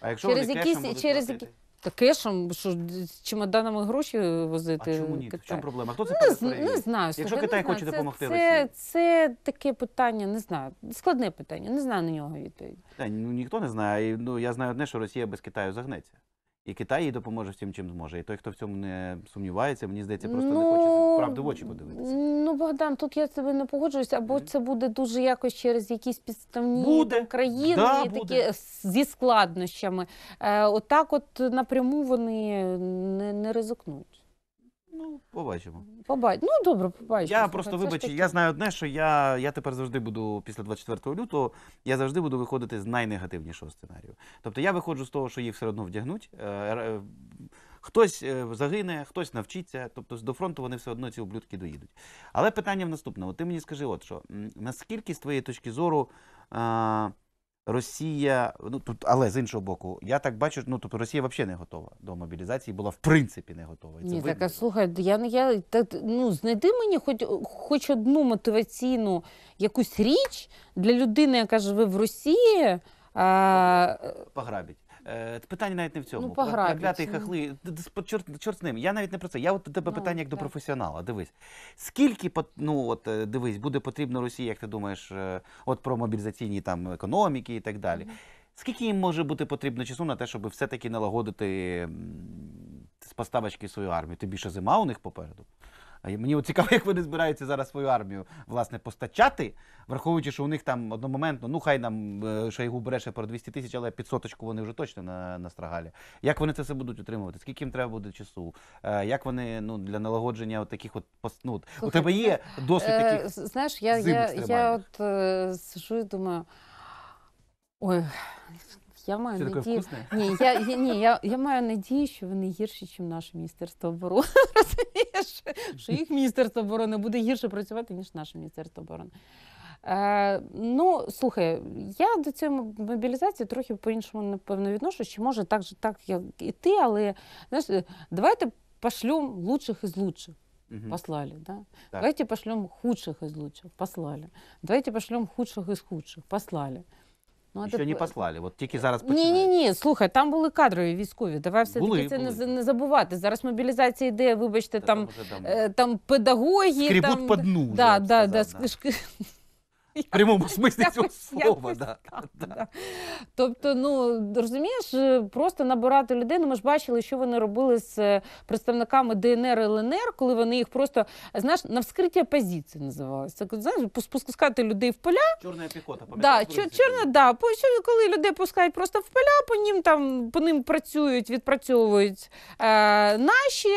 А якщо через вони якісь через які. Таке, що, що з чемоданами гроші возити. А чому ні? В чому проблема? Хто це не, не знаю. Якщо слухай, Китай не хоче знаю. допомогти це, Росії? Це, це таке питання, не знаю. Складне питання, не знаю на нього відповіді. ну, ніхто не знає. Ну, я знаю одне, що Росія без Китаю загнеться. І Китай їй допоможе всім, чим зможе. І той, хто в цьому не сумнівається, мені здається, просто ну, не хоче правду в очі подивитися. Ну, Богдан, тут я з тобою не погоджуюся, або mm -hmm. це буде дуже якось через якісь підставні буде. країни да, і буде. такі зі складнощами. Е, Отак, от напряму вони не, не ризикнуть. Ну, побачимо. Побач... Ну, добре, побачимо. Я просто вибачу, я знаю одне, що я я тепер завжди буду, після 24 лютого, я завжди буду виходити з найнегативнішого сценарію. Тобто я виходжу з того, що їх все одно вдягнуть. Е, е, хтось е, загине, хтось навчиться, тобто до фронту вони все одно ці ублюдки доїдуть. Але питання в наступному: ти мені скажи, от що наскільки з твоєї точки зору. Росія, ну тут, але з іншого боку, я так бачу, ну тобто Росія взагалі не готова до мобілізації, була в принципі не готова. це Ні, так а слухай, я я так, ну знайди мені хоч хоч одну мотиваційну якусь річ для людини, яка живе в Росії. А... Пограбіть. Е, питання навіть не в цьому. Ну, пограбляти ну. хахли. Чорт, чорт з ним. Я навіть не про це. Я от тебе ну, питання як до професіонала. Дивись, скільки ну от е, дивись, буде потрібно Росії, як ти думаєш, е, от про мобілізаційні там економіки і так далі. Скільки їм може бути потрібно часу на те, щоб все-таки налагодити з поставочки свою армію? Ти більше зима у них попереду? Мені цікаво, <laughs> як вони збираються зараз свою армію власне постачати, враховуючи, що у них там одномоментно, ну хай нам е, Шайгу бреше про 200 тисяч, але 500-очку вони вже точно на, на страгалі. Як вони це все будуть утримувати? Скільки їм треба буде часу? Е, як вони ну для налагодження таких от ну, у тебе є е, досвід таких? Знаєш, я я, я, я от сижу і думаю. Ой, я маю надію. Ні, я, ні, я, я маю надію, що вони гірші, ніж наше міністерство оборони. що <laughs> їх міністерство оборони буде гірше працювати, ніж наше міністерство оборони. Е, э, Ну, слухай, я до цієї мобілізації трохи по-іншому, напевно, відношу, що може так же так, як і ти, але знаєш, е, давайте пошлем лучших із лучших. Угу. Послали, да? Так. Давайте пошлем худших із лучших. Послали. Давайте пошлем худших із худших. Послали. Ну, Ще не послали. От тільки зараз починають. Ні, ні, ні. Слухай, там були кадрові військові. Давай все таки це були. не забувати. Зараз мобілізація йде, вибачте, там там, е, там педагоги. Скрібуть там... по дну. Да, вже, да, да, да. В прямому смислі цього слова. <laughs> да. да. Тобто, ну розумієш, е, просто набирати людей. Ну, ми ж бачили, що вони робили з е, представниками ДНР і ЛНР, коли вони їх просто знаєш на вскриття позиції називалося. Знаєш, пускати людей в поля. Чорна піхота Да, чорна, да. коли людей пускають просто в поля, по ним там по ним працюють, відпрацьовують е, наші,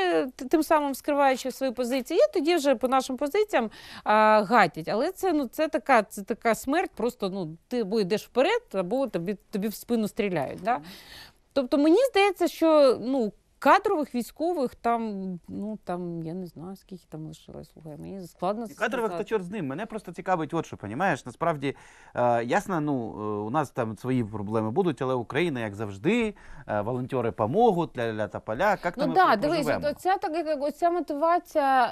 тим самим скриваючи свої позиції, я тоді вже по нашим позиціям е, гатять. Але це ну це така це така смерть, просто ну ти або йдеш вперед, або тобі тобі в спину стріляють. Да? Тобто мені здається, що ну Кадрових військових там, ну там я не знаю, скільки там лишилось. Слухай, мені складно І Кадрових то чорт з ним. Мене просто цікавить, от що, понімаєш, насправді е, ясно, ну е, у нас там свої проблеми будуть, але Україна, як завжди, е, волонтери допоможуть ля-ля та поля. Як ну да, дивись, от оця так оця мотивація,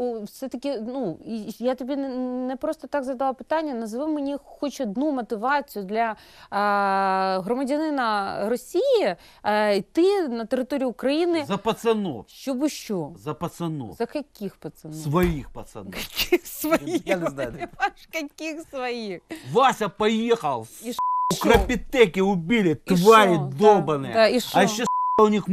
е, все-таки, ну я тобі не, просто так задала питання. Назви мені хоч одну мотивацію для е, громадянина Росії е, йти на територію України. За пацанов. Чтобы що? За пацанов. За каких пацанов? Своих пацанов. Каких своих? Я не знаю. каких своих? Вася поехал. И у крапитеки убили, твари шо? долбаные. Да, да, и А еще у них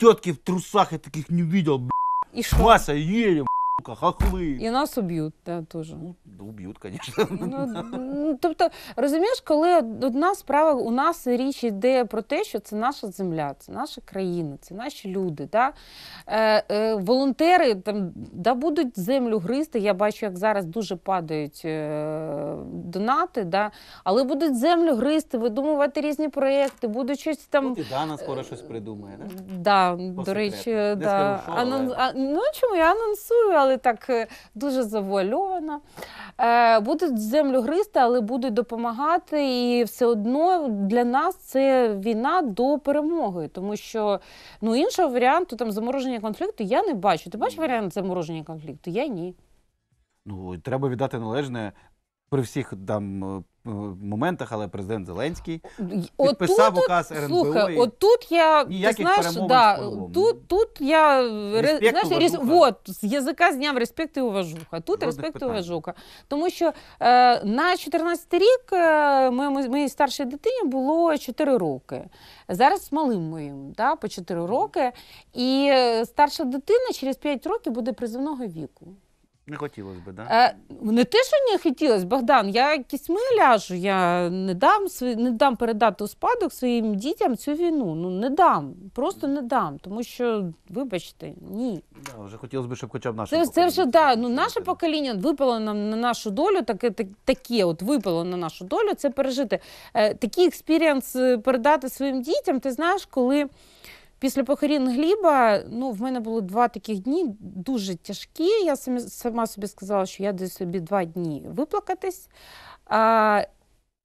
тетки в трусах, я таких не видел, блядь. И шо? Вася, едем, хахли. І нас уб'ють та, теж. Ну, уб'ють, звісно. Ну, ну, тобто, розумієш, коли одна справа у нас річ йде про те, що це наша земля, це наша країна, це наші люди. Да? Е, е, волонтери там, да, будуть землю гризти. Я бачу, як зараз дуже падають е, донати, да? але будуть землю гризти, видумувати різні проєкти, будуть щось там. От і Дана скоро щось придумає. Не? Да, до речі, да. Анон... а, ну, чому я анонсую, але але так е, дуже завуальовано. Е, будуть землю гризти, але будуть допомагати. І все одно для нас це війна до перемоги, тому що ну іншого варіанту там замороження конфлікту я не бачу. Ти бачиш варіант замороження конфлікту? Я ні. Ну треба віддати належне при всіх там е, Е, моментах, але президент Зеленський підписав отут, указ РНБО. Слухай, і отут я ти знаєш, да, тут, тут я респект знаєш, уважуха. рез, вот, з язика зняв респект і уважуха. Тут Родних респект питань. і уважуха. Тому що е, на 14 рік е, моєму, моїй старшій дитині було 4 роки. Зараз малим моїм да, по 4 роки. І е, старша дитина через 5 років буде призивного віку. Не хотілося б, Да? Е, не те, що не хотілося, Богдан, я ми ляжу, я не дам свої, не дам передати у спадок своїм дітям цю війну. Ну не дам, просто не дам. Тому що, вибачте, ні. Да, вже хотілося б, щоб хоча б наше це, це вже да, ну наше покоління випало нам на нашу долю, таке так, таке от випало на нашу долю. Це пережити. Е, Такий експіріанс е, передати своїм дітям, ти знаєш, коли. Після похорін Гліба ну, в мене було два таких дні дуже тяжкі. Я сама собі сказала, що я даю собі два дні виплакатись. А,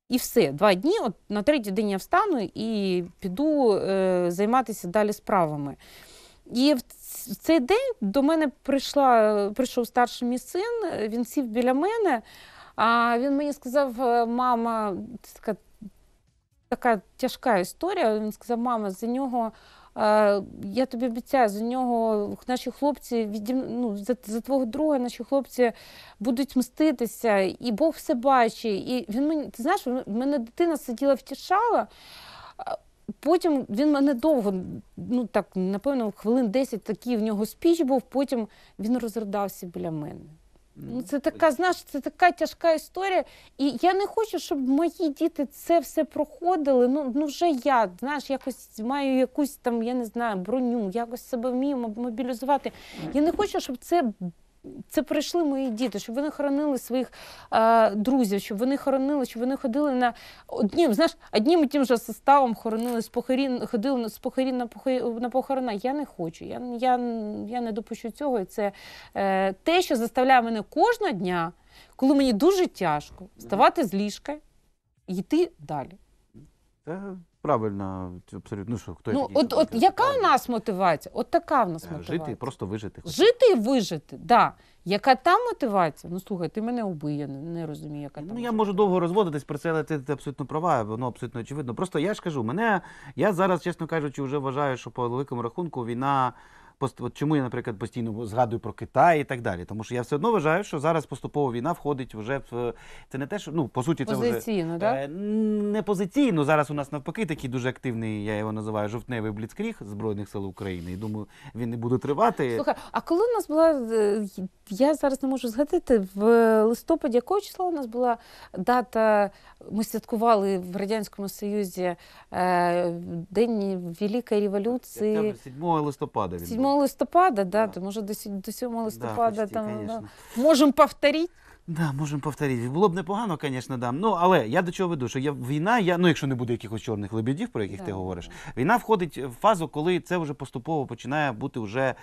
І все, два дні. От На третій день я встану і піду е, займатися далі справами. І в цей день до мене прийшла, прийшов старший мій син, він сів біля мене. А Він мені сказав, «Е, мама, така, така тяжка історія. Він сказав, мама, за нього. Я тобі обіцяю, за нього наші хлопці відім... ну, за, за твого друга наші хлопці будуть мститися, і Бог все бачить. І він мені ти знаєш, мене дитина сиділа втішала. Потім він мене довго, ну так напевно, хвилин 10 такий в нього спіч був. Потім він розридався біля мене. Ну, це така, знаєш, це така тяжка історія. І я не хочу, щоб мої діти це все проходили. Ну ну вже я знаєш, якось маю якусь там, я не знаю, броню, якось себе вмію мобілізувати. Я не хочу, щоб це це прийшли мої діти, щоб вони хоронили своїх е, друзів, щоб вони хоронили, щоб вони ходили на однім, знаєш, однім і тим же составом хоронили з похорін, ходили з похорін на похорін, на похорона. Я не хочу. Я я, я не допущу цього. І це е, те, що заставляє мене кожного дня, коли мені дуже тяжко вставати з ліжка і йти далі. Правильно, абсолютно. Ну, що, хто Ну, який, от, от яка в нас мотивація? От така в нас мотивація. Е, жити і просто вижити. Жити і вижити, да. Яка там мотивація? Ну слухай, ти мене убий, я не, розумію, яка там. Ну я можу довго розводитись про це, але ти, ти абсолютно права, воно абсолютно очевидно. Просто я ж кажу, мене я зараз, чесно кажучи, вже вважаю, що по великому рахунку війна от чому я, наприклад, постійно згадую про Китай і так далі. Тому що я все одно вважаю, що зараз поступово війна входить вже в це не те, що ну по суті, це позиційно, вже так? не позиційно. Зараз у нас навпаки такий дуже активний, я його називаю жовтневий бліцкріг збройних сил України. І думаю, він не буде тривати. Слухай, а коли у нас була е, я зараз не можу згадати в листопаді, якого числа у нас була дата? Ми святкували в радянському союзі е, день Великої революції. 7 листопада він 7 листопада, да, да. може до 7 листопада да, там да. можемо повторити. Да, можемо повторити. Було б непогано, звісно, да. Ну але я до чого веду, що я війна, я ну якщо не буде якихось чорних лебідів, про яких да, ти говориш, да. війна входить в фазу, коли це вже поступово починає бути вже е,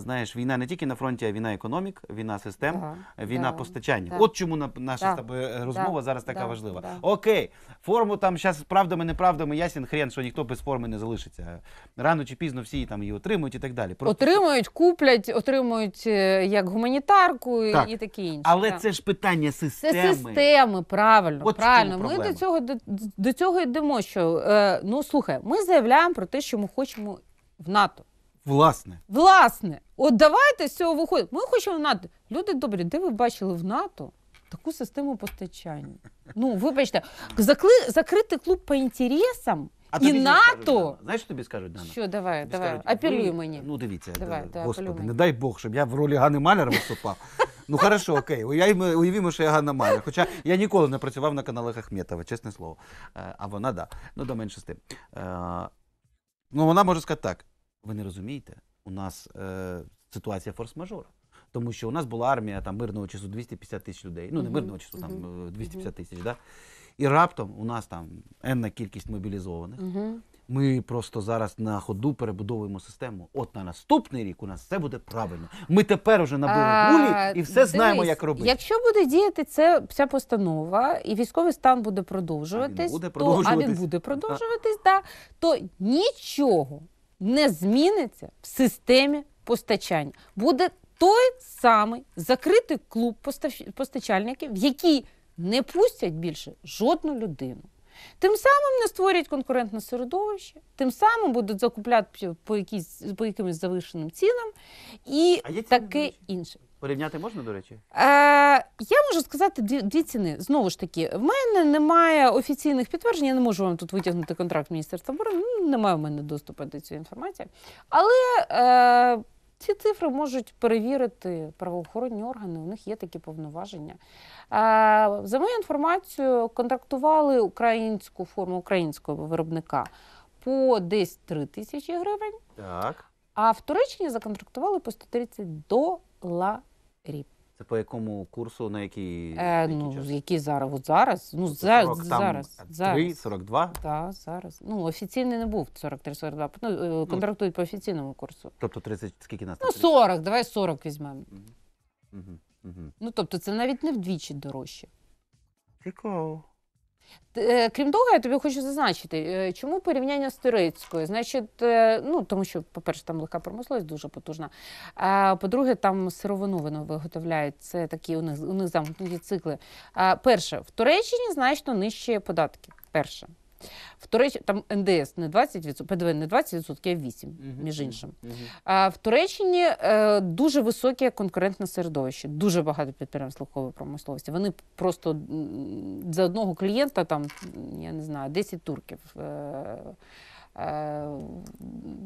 знаєш, війна не тільки на фронті, а війна економік, війна систем, да, війна да, постачання. Да. От чому наша да, е, розмова да, зараз така да, важлива. Да. Окей, форму там зараз правдами, неправдами, ясен хрен, що ніхто без форми не залишиться. Рано чи пізно всі там її отримують і так далі. Просто... Отримують, куплять, отримують е, як гуманітарку так. і такі інше. Але так. це ж питання системи. Це системи, правильно. От правильно. Ми до цього до, до цього йдемо. Що е, ну слухай, ми заявляємо про те, що ми хочемо в НАТО. Власне, власне, от давайте з цього виходимо. Ми хочемо в НАТО. Люди добрі, де ви бачили в НАТО таку систему постачання? Ну вибачте, закли закрити клуб по інтересам. А і НАТО, знаєш, що тобі скажуть Дана? Що давай, тобі давай апелюй мені. Ну дивіться, давай, да, давай, не дай Бог, щоб я в ролі Гани Маляра виступав. Ну хорошо, окей. Уявімо, уявімо, що я Ганна Майер. Хоча я ніколи не працював на каналах Ахметова, чесне слово. Е, а вона да. Ну до менше з тим. Ну вона може сказати так. Ви не розумієте, у нас е, ситуація форс-мажора. Тому що у нас була армія там мирного часу 250 тисяч людей. Ну, не мирного часу, там 250 е, тисяч, да? І раптом у нас там енна кількість мобілізованих. Ми просто зараз на ходу перебудовуємо систему. От на наступний рік у нас все буде правильно. Ми тепер вже набили гулі і все дивись, знаємо, як робити. Якщо буде діяти це ця постанова, і військовий стан буде продовжуватись, а він буде продовжуватись, то, а він буде продовжуватись да. да, то нічого не зміниться в системі постачання. Буде той самий закритий клуб постачальників, який не пустять більше жодну людину. Тим самим не створять конкурентне середовище, тим самим будуть закупляти по якісь по якимось завишеним цінам і а таке інше. Порівняти можна, до речі? Е, Я можу сказати дві дві ціни. Знову ж таки, в мене немає офіційних підтверджень, я не можу вам тут витягнути контракт Міністерства оборони, ну, немає в мене доступу до цієї інформації. Але е, ці цифри можуть перевірити правоохоронні органи, у них є такі повноваження. За мою інформацією, контрактували українську форму українського виробника по десь 3 тисячі гривень, так. а в Туреччині законтрактували по 130 доларів. Це по якому курсу, на який, Е, на ну, час? які зараз? От зараз? Ну, тобто за, 40, там, зараз. зараз. 42? Так, зараз. Ну, офіційний не був 43-42. Ну, е, ну, контрактують по офіційному курсу. Тобто 30, скільки нас? Ну, там? Ну, 40, давай 40 візьмемо. Мгм, мгм. Ну, тобто, це навіть не вдвічі дорожче. Цікаво. Е, крім того, я тобі хочу зазначити, е, чому порівняння з турецькою? Значить, е, ну тому що, по-перше, там легка промисловість дуже потужна. А по-друге, там сировину вони виготовляють. Це такі у них у них замкнуті цикли. А перше, в Туреччині значно нижчі податки. Перше. В Туреччині там НДС не 20%, ПДВ не 20%, а 8%, між іншим. А в Туреччині е, дуже високе конкурентне середовище, дуже багато підприємств легкової промисловості. Вони просто за одного клієнта, там я не знаю, 10 турків. Е, е,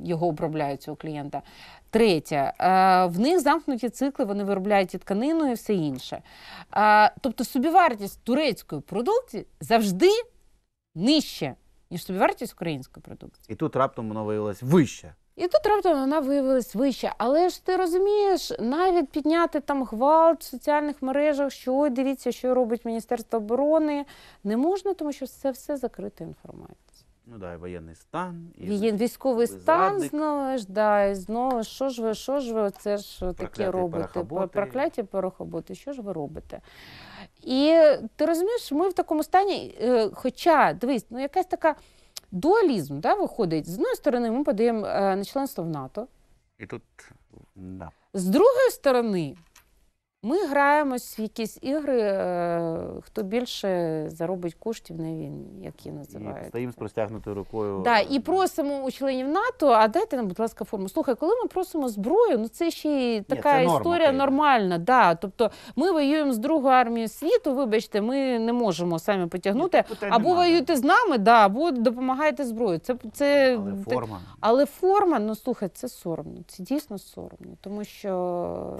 його обробляють цього клієнта. Третє, е, в них замкнуті цикли, вони виробляють і тканину і все інше. Е, тобто собівартість турецької продукції завжди нижче, ніж собівартість української продукції. І тут раптом вона виявилася вище. І тут раптом вона виявилася вища. Але ж ти розумієш, навіть підняти там гвалт в соціальних мережах, що ой, дивіться, що робить Міністерство оборони, не можна, тому що це все закрита інформація. Ну да, і воєнний стан. І Є військовий стан, зрадник. знову ж, да, і знову що ж ви, що ж ви, це ж таке робите. порохоботи. Прокляті порохоботи, що ж ви робите? І ти розумієш, ми в такому стані, е, хоча, дивись, ну якась така дуалізм да, виходить. З одної сторони, ми подаємо е, на членство в НАТО, І тут да. з другої сторони, ми граємось в якісь ігри, е, хто більше заробить коштів не він, як її називають. І стоїмо з простягнутою рукою. Да, е, І просимо у членів НАТО, а дайте нам, будь ласка, форму. Слухай, коли ми просимо зброю, ну це ще й така Ні, історія так. нормальна. Да. Тобто ми воюємо з другою армією світу, вибачте, ми не можемо самі потягнути. Ні, або немає. воюєте з нами, да, або допомагаєте зброю. Це, це, Але форма. Але форма, ну слухай, це соромно. Це дійсно соромно, тому що.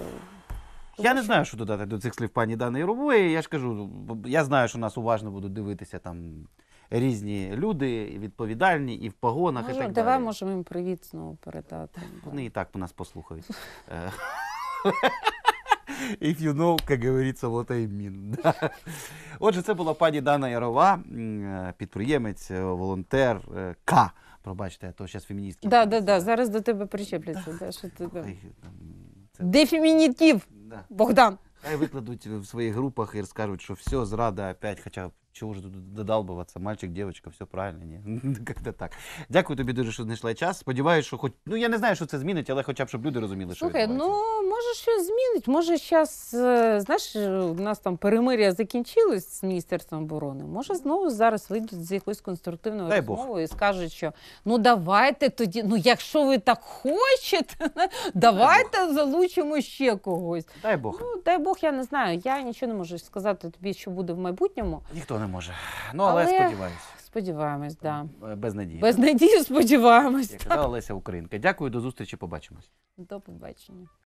Я не знаю, що додати до цих слів пані Дани Ярової. Я ж кажу, я знаю, що нас уважно будуть дивитися там різні люди, відповідальні, і в погонах. Може, і так Давай далі. можемо їм привіт знову передати. Вони і так нас послухають. <laughs> Е, <laughs> if you know, як говориться, what I mean. <laughs> Отже, це була пані Дана Ярова, е, підприємець, е, волонтер К. Пробачте, а то зараз феміністки. Да, да, да. Зараз до тебе причепляться. Да, що ти, да. Це... Де фемінітів? Да. Богдан. Хай викладуть в своїх групах і розкажуть, що все, зрада опять, хоча Чого ж додалбуватися, мальчик, дівчинка, все правильно, ні? Як-то <laughs> так. Дякую тобі дуже, що знайшла час. Сподіваюся, що хоч. Ну я не знаю, що це змінить, але хоча б щоб люди розуміли, що Слухай, ну може щось змінить. Може, зараз, е, знаєш, е, у нас там перемир'я закінчилось з Міністерством оборони. Може, знову зараз вийдуть з якоюсь конструктивною Дай розмовою Бог. і скажуть, що ну давайте тоді, ну якщо ви так хочете, <laughs> давайте Бог. залучимо ще когось. Дай Бог. Ну, дай Бог, я не знаю. Я нічого не можу сказати тобі, що буде в майбутньому. Ніхто не може. Ну, але, але... сподіваюся. Сподіваємось, так. Да. Е, без надії. Без надії сподіваємось. Я казала Олеся Українка. Дякую, до зустрічі. Побачимось. До побачення.